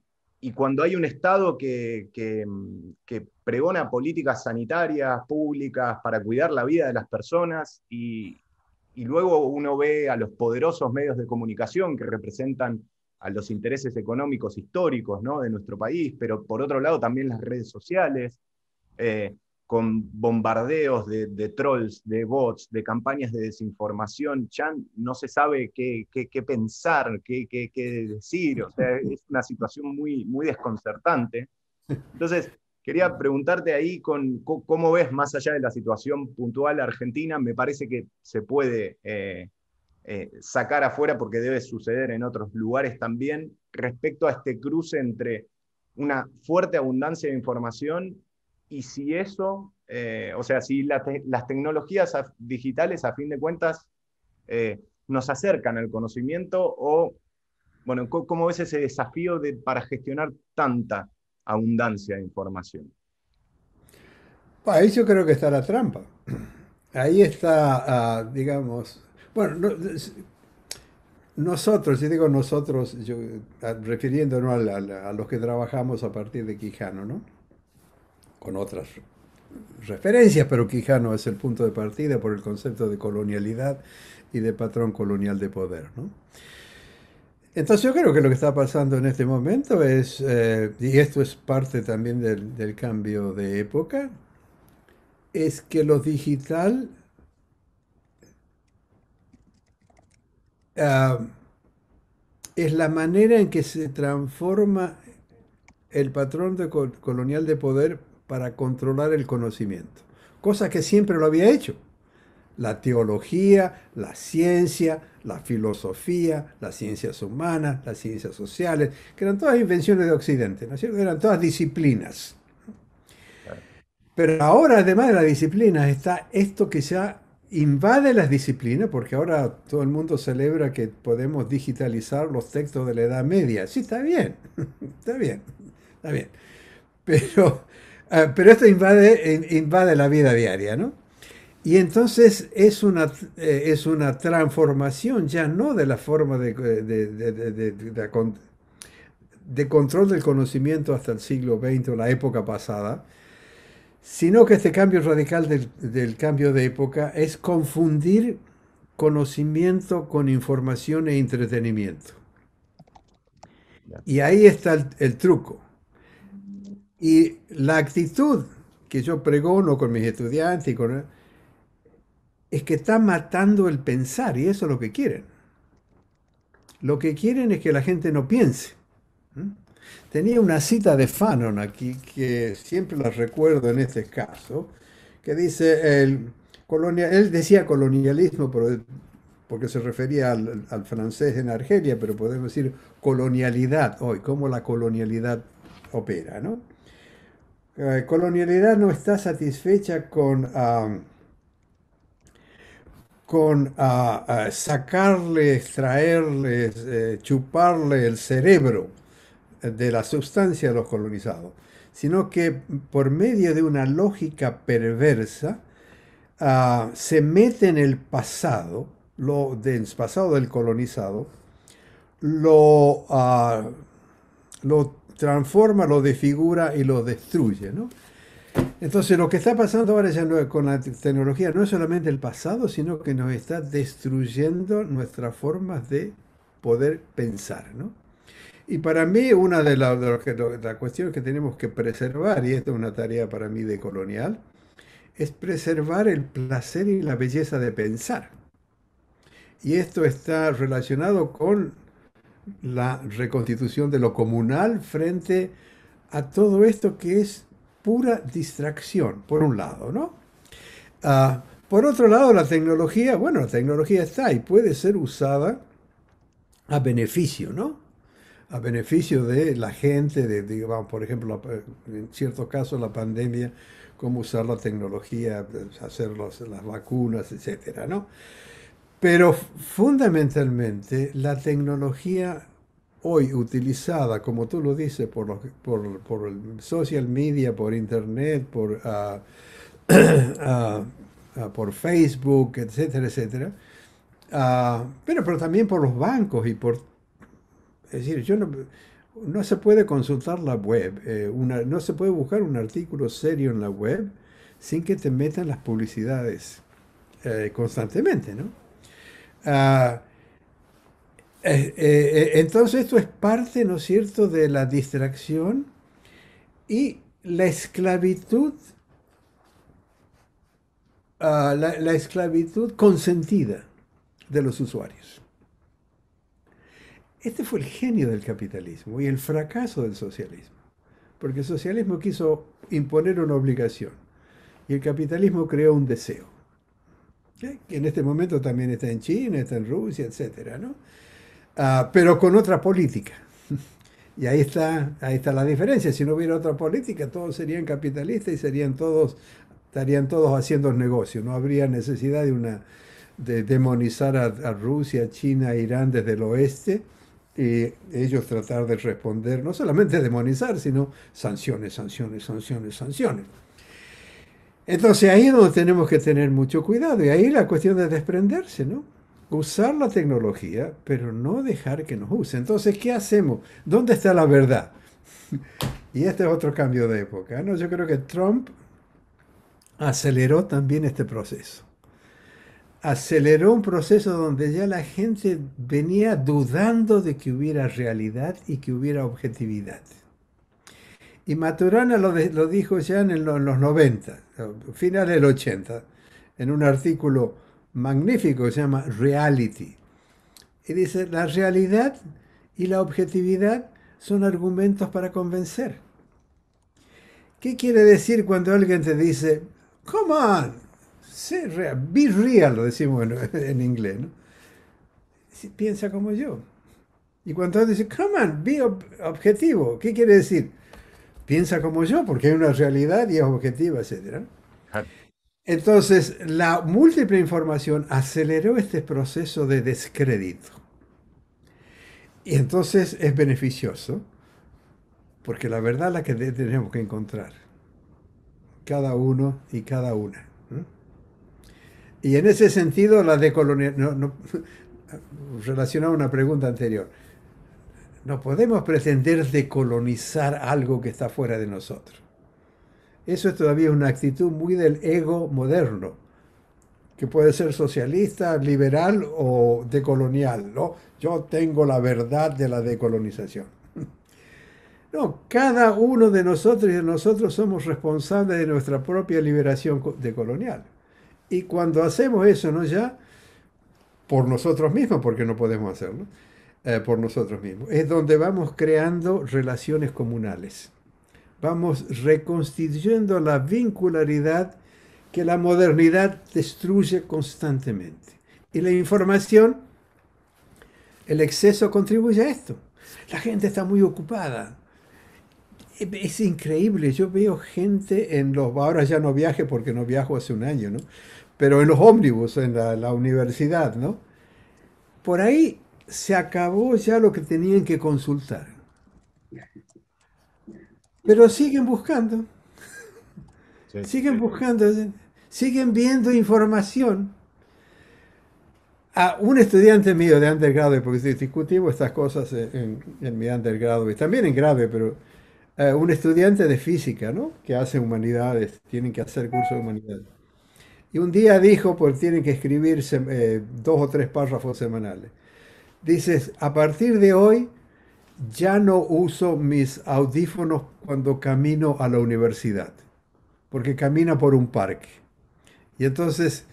cuando hay un Estado que, pregona políticas sanitarias, públicas, para cuidar la vida de las personas, y luego uno ve a los poderosos medios de comunicación que representan a los intereses económicos históricos de nuestro país, pero por otro lado también las redes sociales, eh, con bombardeos de, trolls, de bots, de campañas de desinformación, ya no se sabe qué, pensar, qué, decir, o sea, es una situación muy, muy desconcertante. Entonces, quería preguntarte ahí con, cómo ves, más allá de la situación puntual argentina, me parece que se puede... Eh, eh, sacar afuera porque debe suceder en otros lugares también respecto a este cruce entre una fuerte abundancia de información y si eso, eh, o sea, si las tecnologías digitales a fin de cuentas eh, nos acercan al conocimiento o, bueno, ¿cómo ves ese desafío de, para gestionar tanta abundancia de información? Ahí yo creo que está la trampa. Ahí está, ah, digamos, bueno, nosotros, si digo nosotros, yo, refiriéndonos a, los que trabajamos a partir de Quijano, ¿no? Con otras referencias, pero Quijano es el punto de partida por el concepto de colonialidad y de patrón colonial de poder, Entonces yo creo que lo que está pasando en este momento es, eh, y esto es parte también del cambio de época, es que lo digital Ah, es la manera en que se transforma el patrón colonial de poder para controlar el conocimiento, cosa que siempre lo había hecho. La teología, la ciencia, la filosofía, las ciencias humanas, las ciencias sociales, que eran todas invenciones de Occidente, ¿no es cierto? Eran todas disciplinas. Pero ahora, además de las disciplinas, está esto que se ha invade las disciplinas, porque ahora todo el mundo celebra que podemos digitalizar los textos de la Edad Media. Sí, está bien, está bien, está bien. Pero, ah, esto invade, la vida diaria, ¿no? Y entonces es una, eh, transformación ya no de la forma eh, de, de, control del conocimiento hasta el siglo XX o la época pasada, sino que este cambio radical del, cambio de época es confundir conocimiento con información e entretenimiento. Y ahí está el, truco. Y la actitud que yo pregono con mis estudiantes y con, es que está matando el pensar y eso es lo que quieren. Lo que quieren es que la gente no piense. Tenía una cita de Fanon aquí que siempre la recuerdo en este caso, que dice, el colonial él decía colonialismo porque se refería al, francés en Argelia, pero podemos decir colonialidad hoy, cómo la colonialidad opera, eh, colonialidad no está satisfecha con, ah, con ah, ah, sacarle, extraerle, eh, chuparle el cerebro de la sustancia de los colonizados, sino que por medio de una lógica perversa ah, se mete en el pasado, lo del pasado del colonizado, lo, ah, lo transforma, lo desfigura y lo destruye. ¿no? Entonces lo que está pasando ahora con la tecnología no es solamente el pasado, sino que nos está destruyendo nuestras formas de poder pensar. ¿no? Y para mí, una de, las cuestiones que tenemos que preservar, y esta es una tarea para mí de colonial, es preservar el placer y la belleza de pensar. Y esto está relacionado con la reconstitución de lo comunal frente a todo esto que es pura distracción, por un lado, ¿no? Ah, por otro lado, la tecnología, bueno, la tecnología está y puede ser usada a beneficio, ¿no? a beneficio de la gente, de, por ejemplo, en ciertos casos la pandemia, cómo usar la tecnología, hacer las vacunas, etcétera, Pero fundamentalmente la tecnología hoy utilizada, como tú lo dices, por, por, social media, por internet, por, por Facebook, etcétera, etcétera, pero, pero también por los bancos y por es decir, yo no, se puede consultar la web, eh, no se puede buscar un artículo serio en la web sin que te metan las publicidades eh, constantemente, ¿no? Ah, eh, entonces esto es parte, ¿no es cierto?, de la distracción y la esclavitud, ah, la esclavitud consentida de los usuarios. Este fue el genio del capitalismo y el fracaso del socialismo, porque el socialismo quiso imponer una obligación y el capitalismo creó un deseo, que en este momento también está en China, está en Rusia, etc. Ah, pero con otra política. Y ahí está, ahí está la diferencia. Si no hubiera otra política, todos serían capitalistas y serían todos, estarían todos haciendo negocios. No habría necesidad de una de demonizar a, a Rusia, China, Irán desde el oeste y ellos tratar de responder, no solamente demonizar, sino sanciones, sanciones, sanciones, sanciones. Entonces ahí es donde tenemos que tener mucho cuidado y ahí la cuestión de desprenderse, ¿no? Usar la tecnología, pero no dejar que nos use. Entonces, ¿qué hacemos? ¿Dónde está la verdad? y este es otro cambio de época, ¿no? Yo creo que Trump aceleró también este proceso aceleró un proceso donde ya la gente venía dudando de que hubiera realidad y que hubiera objetividad. Y Maturana lo, dijo ya en, los 90, final del 80, en un artículo magnífico que se llama Reality. Y dice, la realidad y la objetividad son argumentos para convencer. ¿Qué quiere decir cuando alguien te dice, come on, ser real, be real, lo decimos en, inglés, ¿no? piensa como yo. Y cuando dice, come on, be objetivo, ¿qué quiere decir? Piensa como yo, porque hay una realidad y es objetiva, etc. Entonces, la múltiple información aceleró este proceso de descrédito. Y entonces es beneficioso, porque la verdad es la que tenemos que encontrar, cada uno y cada una. Y en ese sentido, la decolonización... No, relacionado a una pregunta anterior. No podemos pretender decolonizar algo que está fuera de nosotros. Eso es todavía una actitud muy del ego moderno, que puede ser socialista, liberal o decolonial. ¿no? Yo tengo la verdad de la decolonización. No, cada uno de nosotros y de nosotros somos responsables de nuestra propia liberación decolonial. Y cuando hacemos eso, ¿no? Ya por nosotros mismos, porque no podemos hacerlo, eh, por nosotros mismos, es donde vamos creando relaciones comunales. Vamos reconstituyendo la vincularidad que la modernidad destruye constantemente. Y la información, el exceso contribuye a esto. La gente está muy ocupada es increíble. Yo veo gente en los. Ahora ya no viaje porque no viajo hace un año, ¿no? Pero en los ómnibus, en la, universidad, ¿no? Por ahí se acabó ya lo que tenían que consultar. Pero siguen buscando. siguen buscando. Siguen viendo información. A ah, un estudiante mío de undergrado, porque discutimos estas cosas en, en mi undergrado y también en grave, pero eh, un estudiante de física, ¿no? Que hace humanidades, tienen que hacer curso de humanidades. Y un día dijo, pues tienen que escribir eh, dos o tres párrafos semanales. Dices, a partir de hoy ya no uso mis audífonos cuando camino a la universidad, porque camina por un parque. Y entonces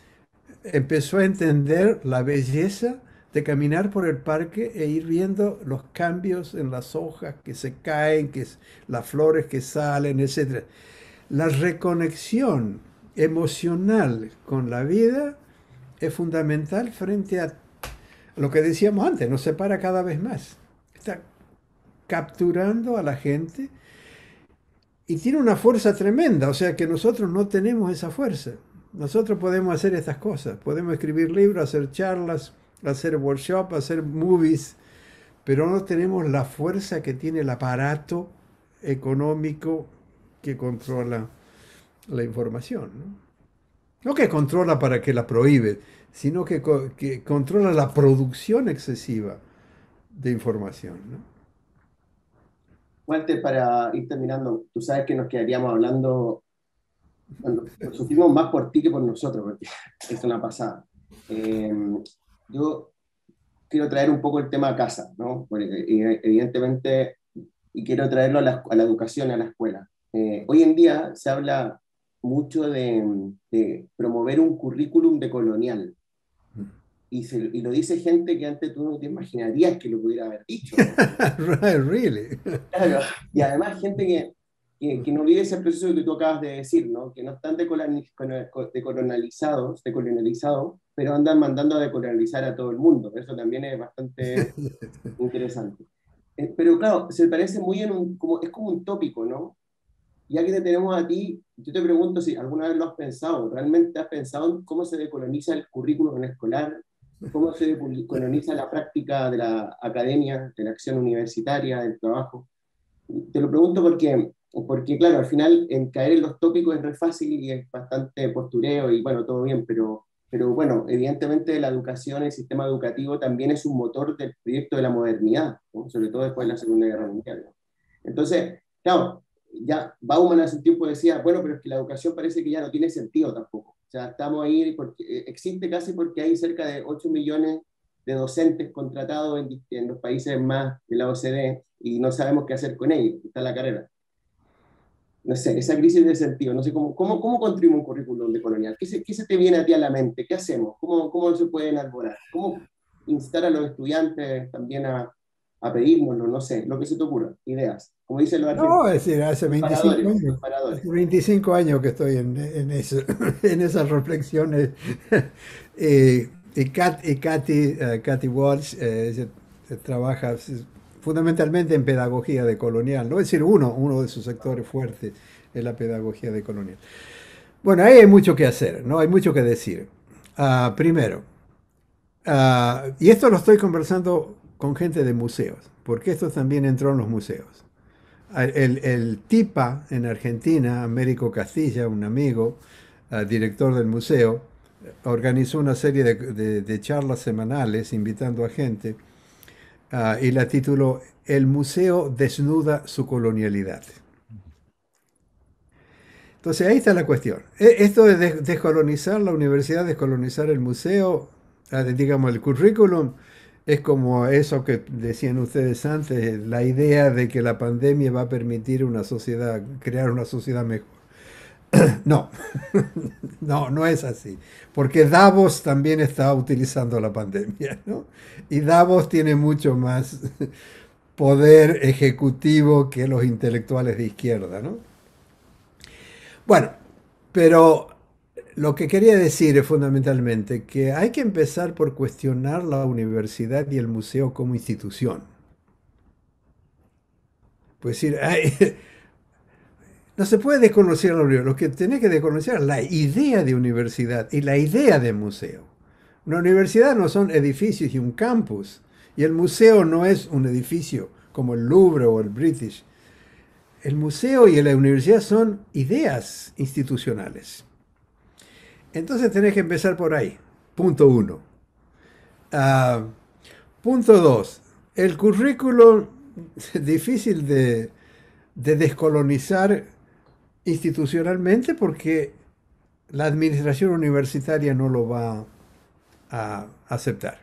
empezó a entender la belleza de caminar por el parque e ir viendo los cambios en las hojas que se caen, que las flores que salen, etc. La reconexión emocional con la vida es fundamental frente a lo que decíamos antes, nos separa cada vez más. Está capturando a la gente y tiene una fuerza tremenda, o sea que nosotros no tenemos esa fuerza. Nosotros podemos hacer estas cosas, podemos escribir libros, hacer charlas, hacer workshop, hacer movies, pero no tenemos la fuerza que tiene el aparato económico que controla la información. No, que controla para que la prohíbe, sino que, controla la producción excesiva de información. ¿no? para ir terminando, tú sabes que nos quedaríamos hablando, más por ti que por nosotros, porque es una pasada. Eh, yo quiero traer un poco el tema a casa, ¿no? E-, e-, evidentemente, y quiero traerlo a la, a la educación, a la escuela. Eh, hoy en día se habla mucho de, promover un currículum decolonial. Mm. Y, y, lo dice gente que antes tú no te imaginarías que lo pudiera haber dicho. really. y además gente que que, que, no olvides ese proceso que tú acabas de decir, ¿no? que no están decolonizados, pero andan mandando a decolonizar a todo el mundo. Eso también es bastante interesante. Eh, pero claro, se parece muy en un, como, es como un tópico, ¿no? Ya que te tenemos a ti, yo te pregunto si alguna vez lo has pensado, ¿realmente has pensado en cómo se decoloniza el currículum escolar? ¿Cómo se decoloniza la práctica de la academia, de la acción universitaria, del trabajo? Te lo pregunto porque porque claro, al final en caer en los tópicos es re fácil y es bastante postureo y bueno, todo bien, pero, pero bueno, evidentemente la educación, el sistema educativo también es un motor del proyecto de la modernidad, sobre todo después de la Segunda Guerra Mundial. Entonces, claro, ya Bauman hace un tiempo decía, bueno, pero es que la educación parece que ya no tiene sentido tampoco. O sea, estamos ahí, porque, eh, existe casi porque hay cerca de 8 millones de docentes contratados en, en los países más de la OCDE y no sabemos qué hacer con ellos, está la carrera no sé, esa crisis de sentido, no sé cómo, cómo, cómo contribuye un currículum de colonial, ¿Qué se, ¿Qué se, te viene a ti a la mente, qué hacemos, cómo, cómo se pueden arborar, cómo instar a los estudiantes también a, a pedírnoslo, no sé, lo que se te ocurra, ideas, como No, es decir, hace 25 años, que estoy en, en, eso, en esas reflexiones, eh, eh, eh y, y eh, Katy, Walsh trabaja fundamentalmente en pedagogía de colonial, ¿no? Es decir, uno, uno de sus sectores fuertes es la pedagogía de colonial. Bueno, ahí hay mucho que hacer, ¿no? Hay mucho que decir. Ah, primero, ah, y esto lo estoy conversando con gente de museos, porque esto también entró en los museos. Ah, el, TIPA en Argentina, Américo Castilla, un amigo, director del museo, organizó una serie de, de charlas semanales invitando a gente Ah, y la tituló El museo desnuda su colonialidad. Entonces ahí está la cuestión. E, esto de descolonizar la universidad, descolonizar el museo, ah, digamos el currículum, es como eso que decían ustedes antes, la idea de que la pandemia va a permitir una sociedad, crear una sociedad mejor. no, no, no es así, porque Davos también está utilizando la pandemia, ¿no? Y Davos tiene mucho más poder ejecutivo que los intelectuales de izquierda, ¿no? Bueno, pero lo que quería decir es fundamentalmente que hay que empezar por cuestionar la universidad y el museo como institución. Pues decir, hay, no se puede desconocer lo Lo que tenés que desconocer es la idea de universidad y la idea de museo. Una universidad no son edificios y un campus. Y el museo no es un edificio como el Louvre o el British. El museo y la universidad son ideas institucionales. Entonces tenés que empezar por ahí. Punto uno. Ah, punto dos. El currículo difícil de, de descolonizar institucionalmente porque la administración universitaria no lo va a aceptar.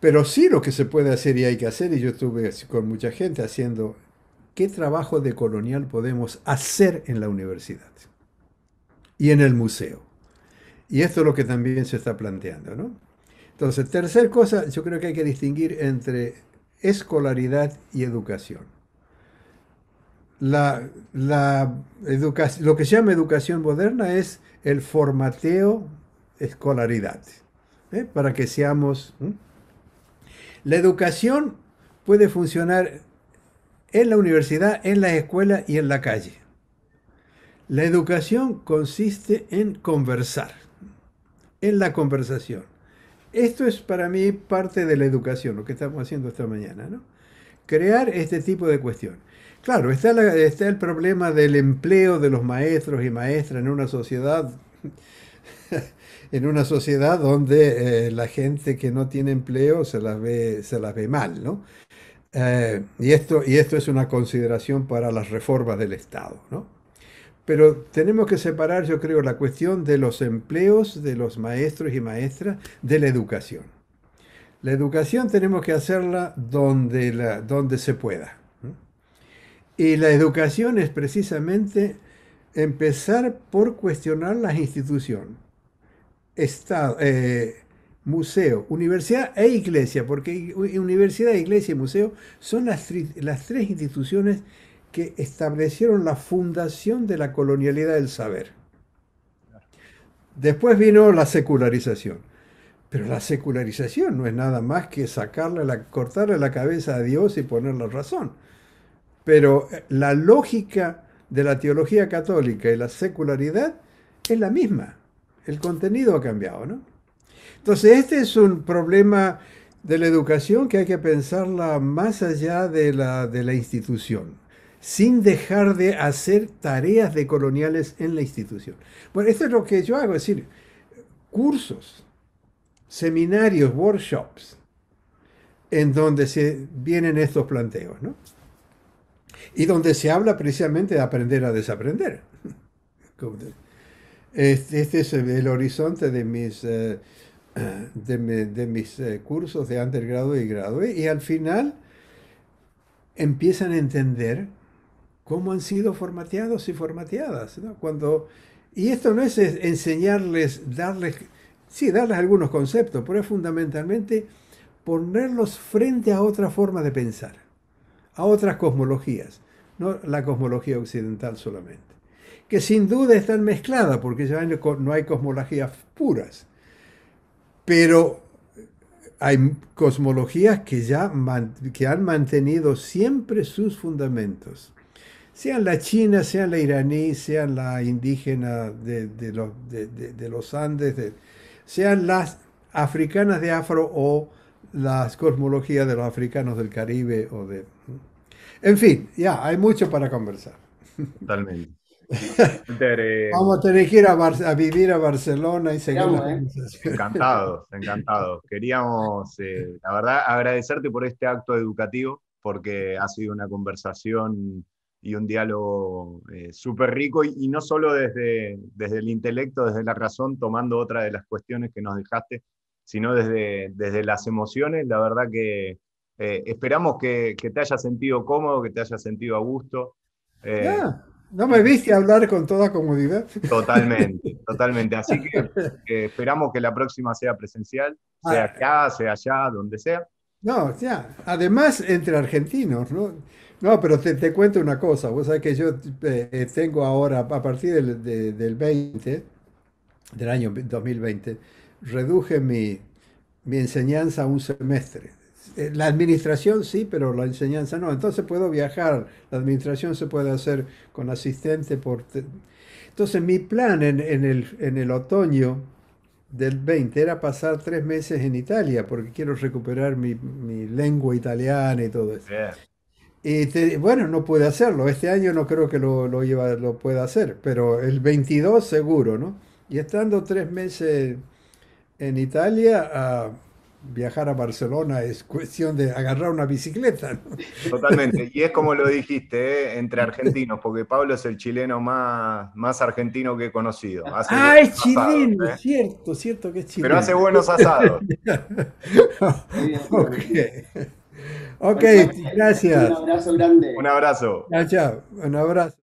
Pero sí lo que se puede hacer y hay que hacer, y yo estuve con mucha gente haciendo, ¿qué trabajo de colonial podemos hacer en la universidad? Y en el museo. Y esto es lo que también se está planteando, ¿no? Entonces, tercer cosa, yo creo que hay que distinguir entre escolaridad y educación la, educación, lo que se llama educación moderna es el formateo escolaridad, ¿eh? para que seamos... La educación puede funcionar en la universidad, en la escuela y en la calle. La educación consiste en conversar, en la conversación. Esto es para mí parte de la educación, lo que estamos haciendo esta mañana, ¿no? crear este tipo de cuestión. Claro, está, está el problema del empleo de los maestros y maestras en una sociedad en una sociedad donde eh, la gente que no tiene empleo se las ve, se las ve mal, ¿no? Eh, y, esto, y esto es una consideración para las reformas del Estado, ¿no? Pero tenemos que separar, yo creo, la cuestión de los empleos de los maestros y maestras de la educación. La educación tenemos que hacerla donde, la, donde se pueda. Y la educación es precisamente empezar por cuestionar las instituciones, Estado, eh, museo, universidad e iglesia, porque universidad, iglesia y museo son las, las tres instituciones que establecieron la fundación de la colonialidad del saber. Después vino la secularización. Pero la secularización no es nada más que sacarle la, cortarle la cabeza a Dios y ponerle razón. Pero eh, la lógica de la teología católica y la secularidad es la misma. El contenido ha cambiado, ¿no? Entonces, este es un problema de la educación que hay que pensarla más allá de la, de la institución, sin dejar de hacer tareas de coloniales en la institución. Bueno, esto es lo que yo hago, es decir, cursos seminarios, workshops, en donde se vienen estos planteos, ¿no? Y donde se habla precisamente de aprender a desaprender. Este, este es el horizonte de mis, eh, de, mis eh, cursos de undergrado y grado. Y al final empiezan a entender cómo han sido formateados y formateadas. Cuando, y esto no es enseñarles, darles sí, darles algunos conceptos, pero es fundamentalmente ponerlos frente a otra forma de pensar, a otras cosmologías, no la cosmología occidental solamente, que sin duda están mezcladas porque ya no hay cosmologías puras, pero hay cosmologías que ya que han mantenido siempre sus fundamentos, sean la china, sean la iraní, sean la indígena de, los, de, de los Andes, sean las africanas de afro o las cosmologías de los africanos del Caribe o de... ¿Mm? En fin, ya, hay mucho para conversar. Totalmente. Vamos a tener que ir a, vivir a Barcelona y seguir ¿eh? Encantados, encantados. Queríamos, eh, la verdad, agradecerte por este acto educativo, porque ha sido una conversación y un diálogo eh, súper rico, y, no solo desde, desde el intelecto, desde la razón, tomando otra de las cuestiones que nos dejaste, sino desde, desde las emociones. La verdad que eh, esperamos que, te hayas sentido cómodo, que te hayas sentido a gusto. Eh, ah, no me viste hablar con toda comodidad. Totalmente, totalmente. Así que esperamos que la próxima sea presencial, sea ah. acá, sea allá, donde sea. No, ya. Además, entre argentinos, ¿no? No, pero te, te cuento una cosa. Vos sabés que yo eh, tengo ahora, a partir del, 20, del año 2020, reduje mi, enseñanza a un semestre. Eh, la administración sí, pero la enseñanza no. Entonces puedo viajar. La administración se puede hacer con asistente por... Entonces mi plan en, el, en el otoño del 20 era pasar tres meses en Italia, porque quiero recuperar mi, lengua italiana y todo eso. Y este, bueno, no puede hacerlo. Este año no creo que lo, lo pueda hacer, pero el 22 seguro, ¿no? Y estando tres meses en Italia, ah, viajar a Barcelona es cuestión de agarrar una bicicleta. Totalmente, y es como lo dijiste, ¿eh? entre argentinos, porque Pablo es el chileno más, más argentino que he conocido. ah, es chileno, ¿eh? cierto, cierto que es chileno. Pero hace buenos asados. ok, okay gracias. Un abrazo grande. Un abrazo. Chao, chao, un abrazo.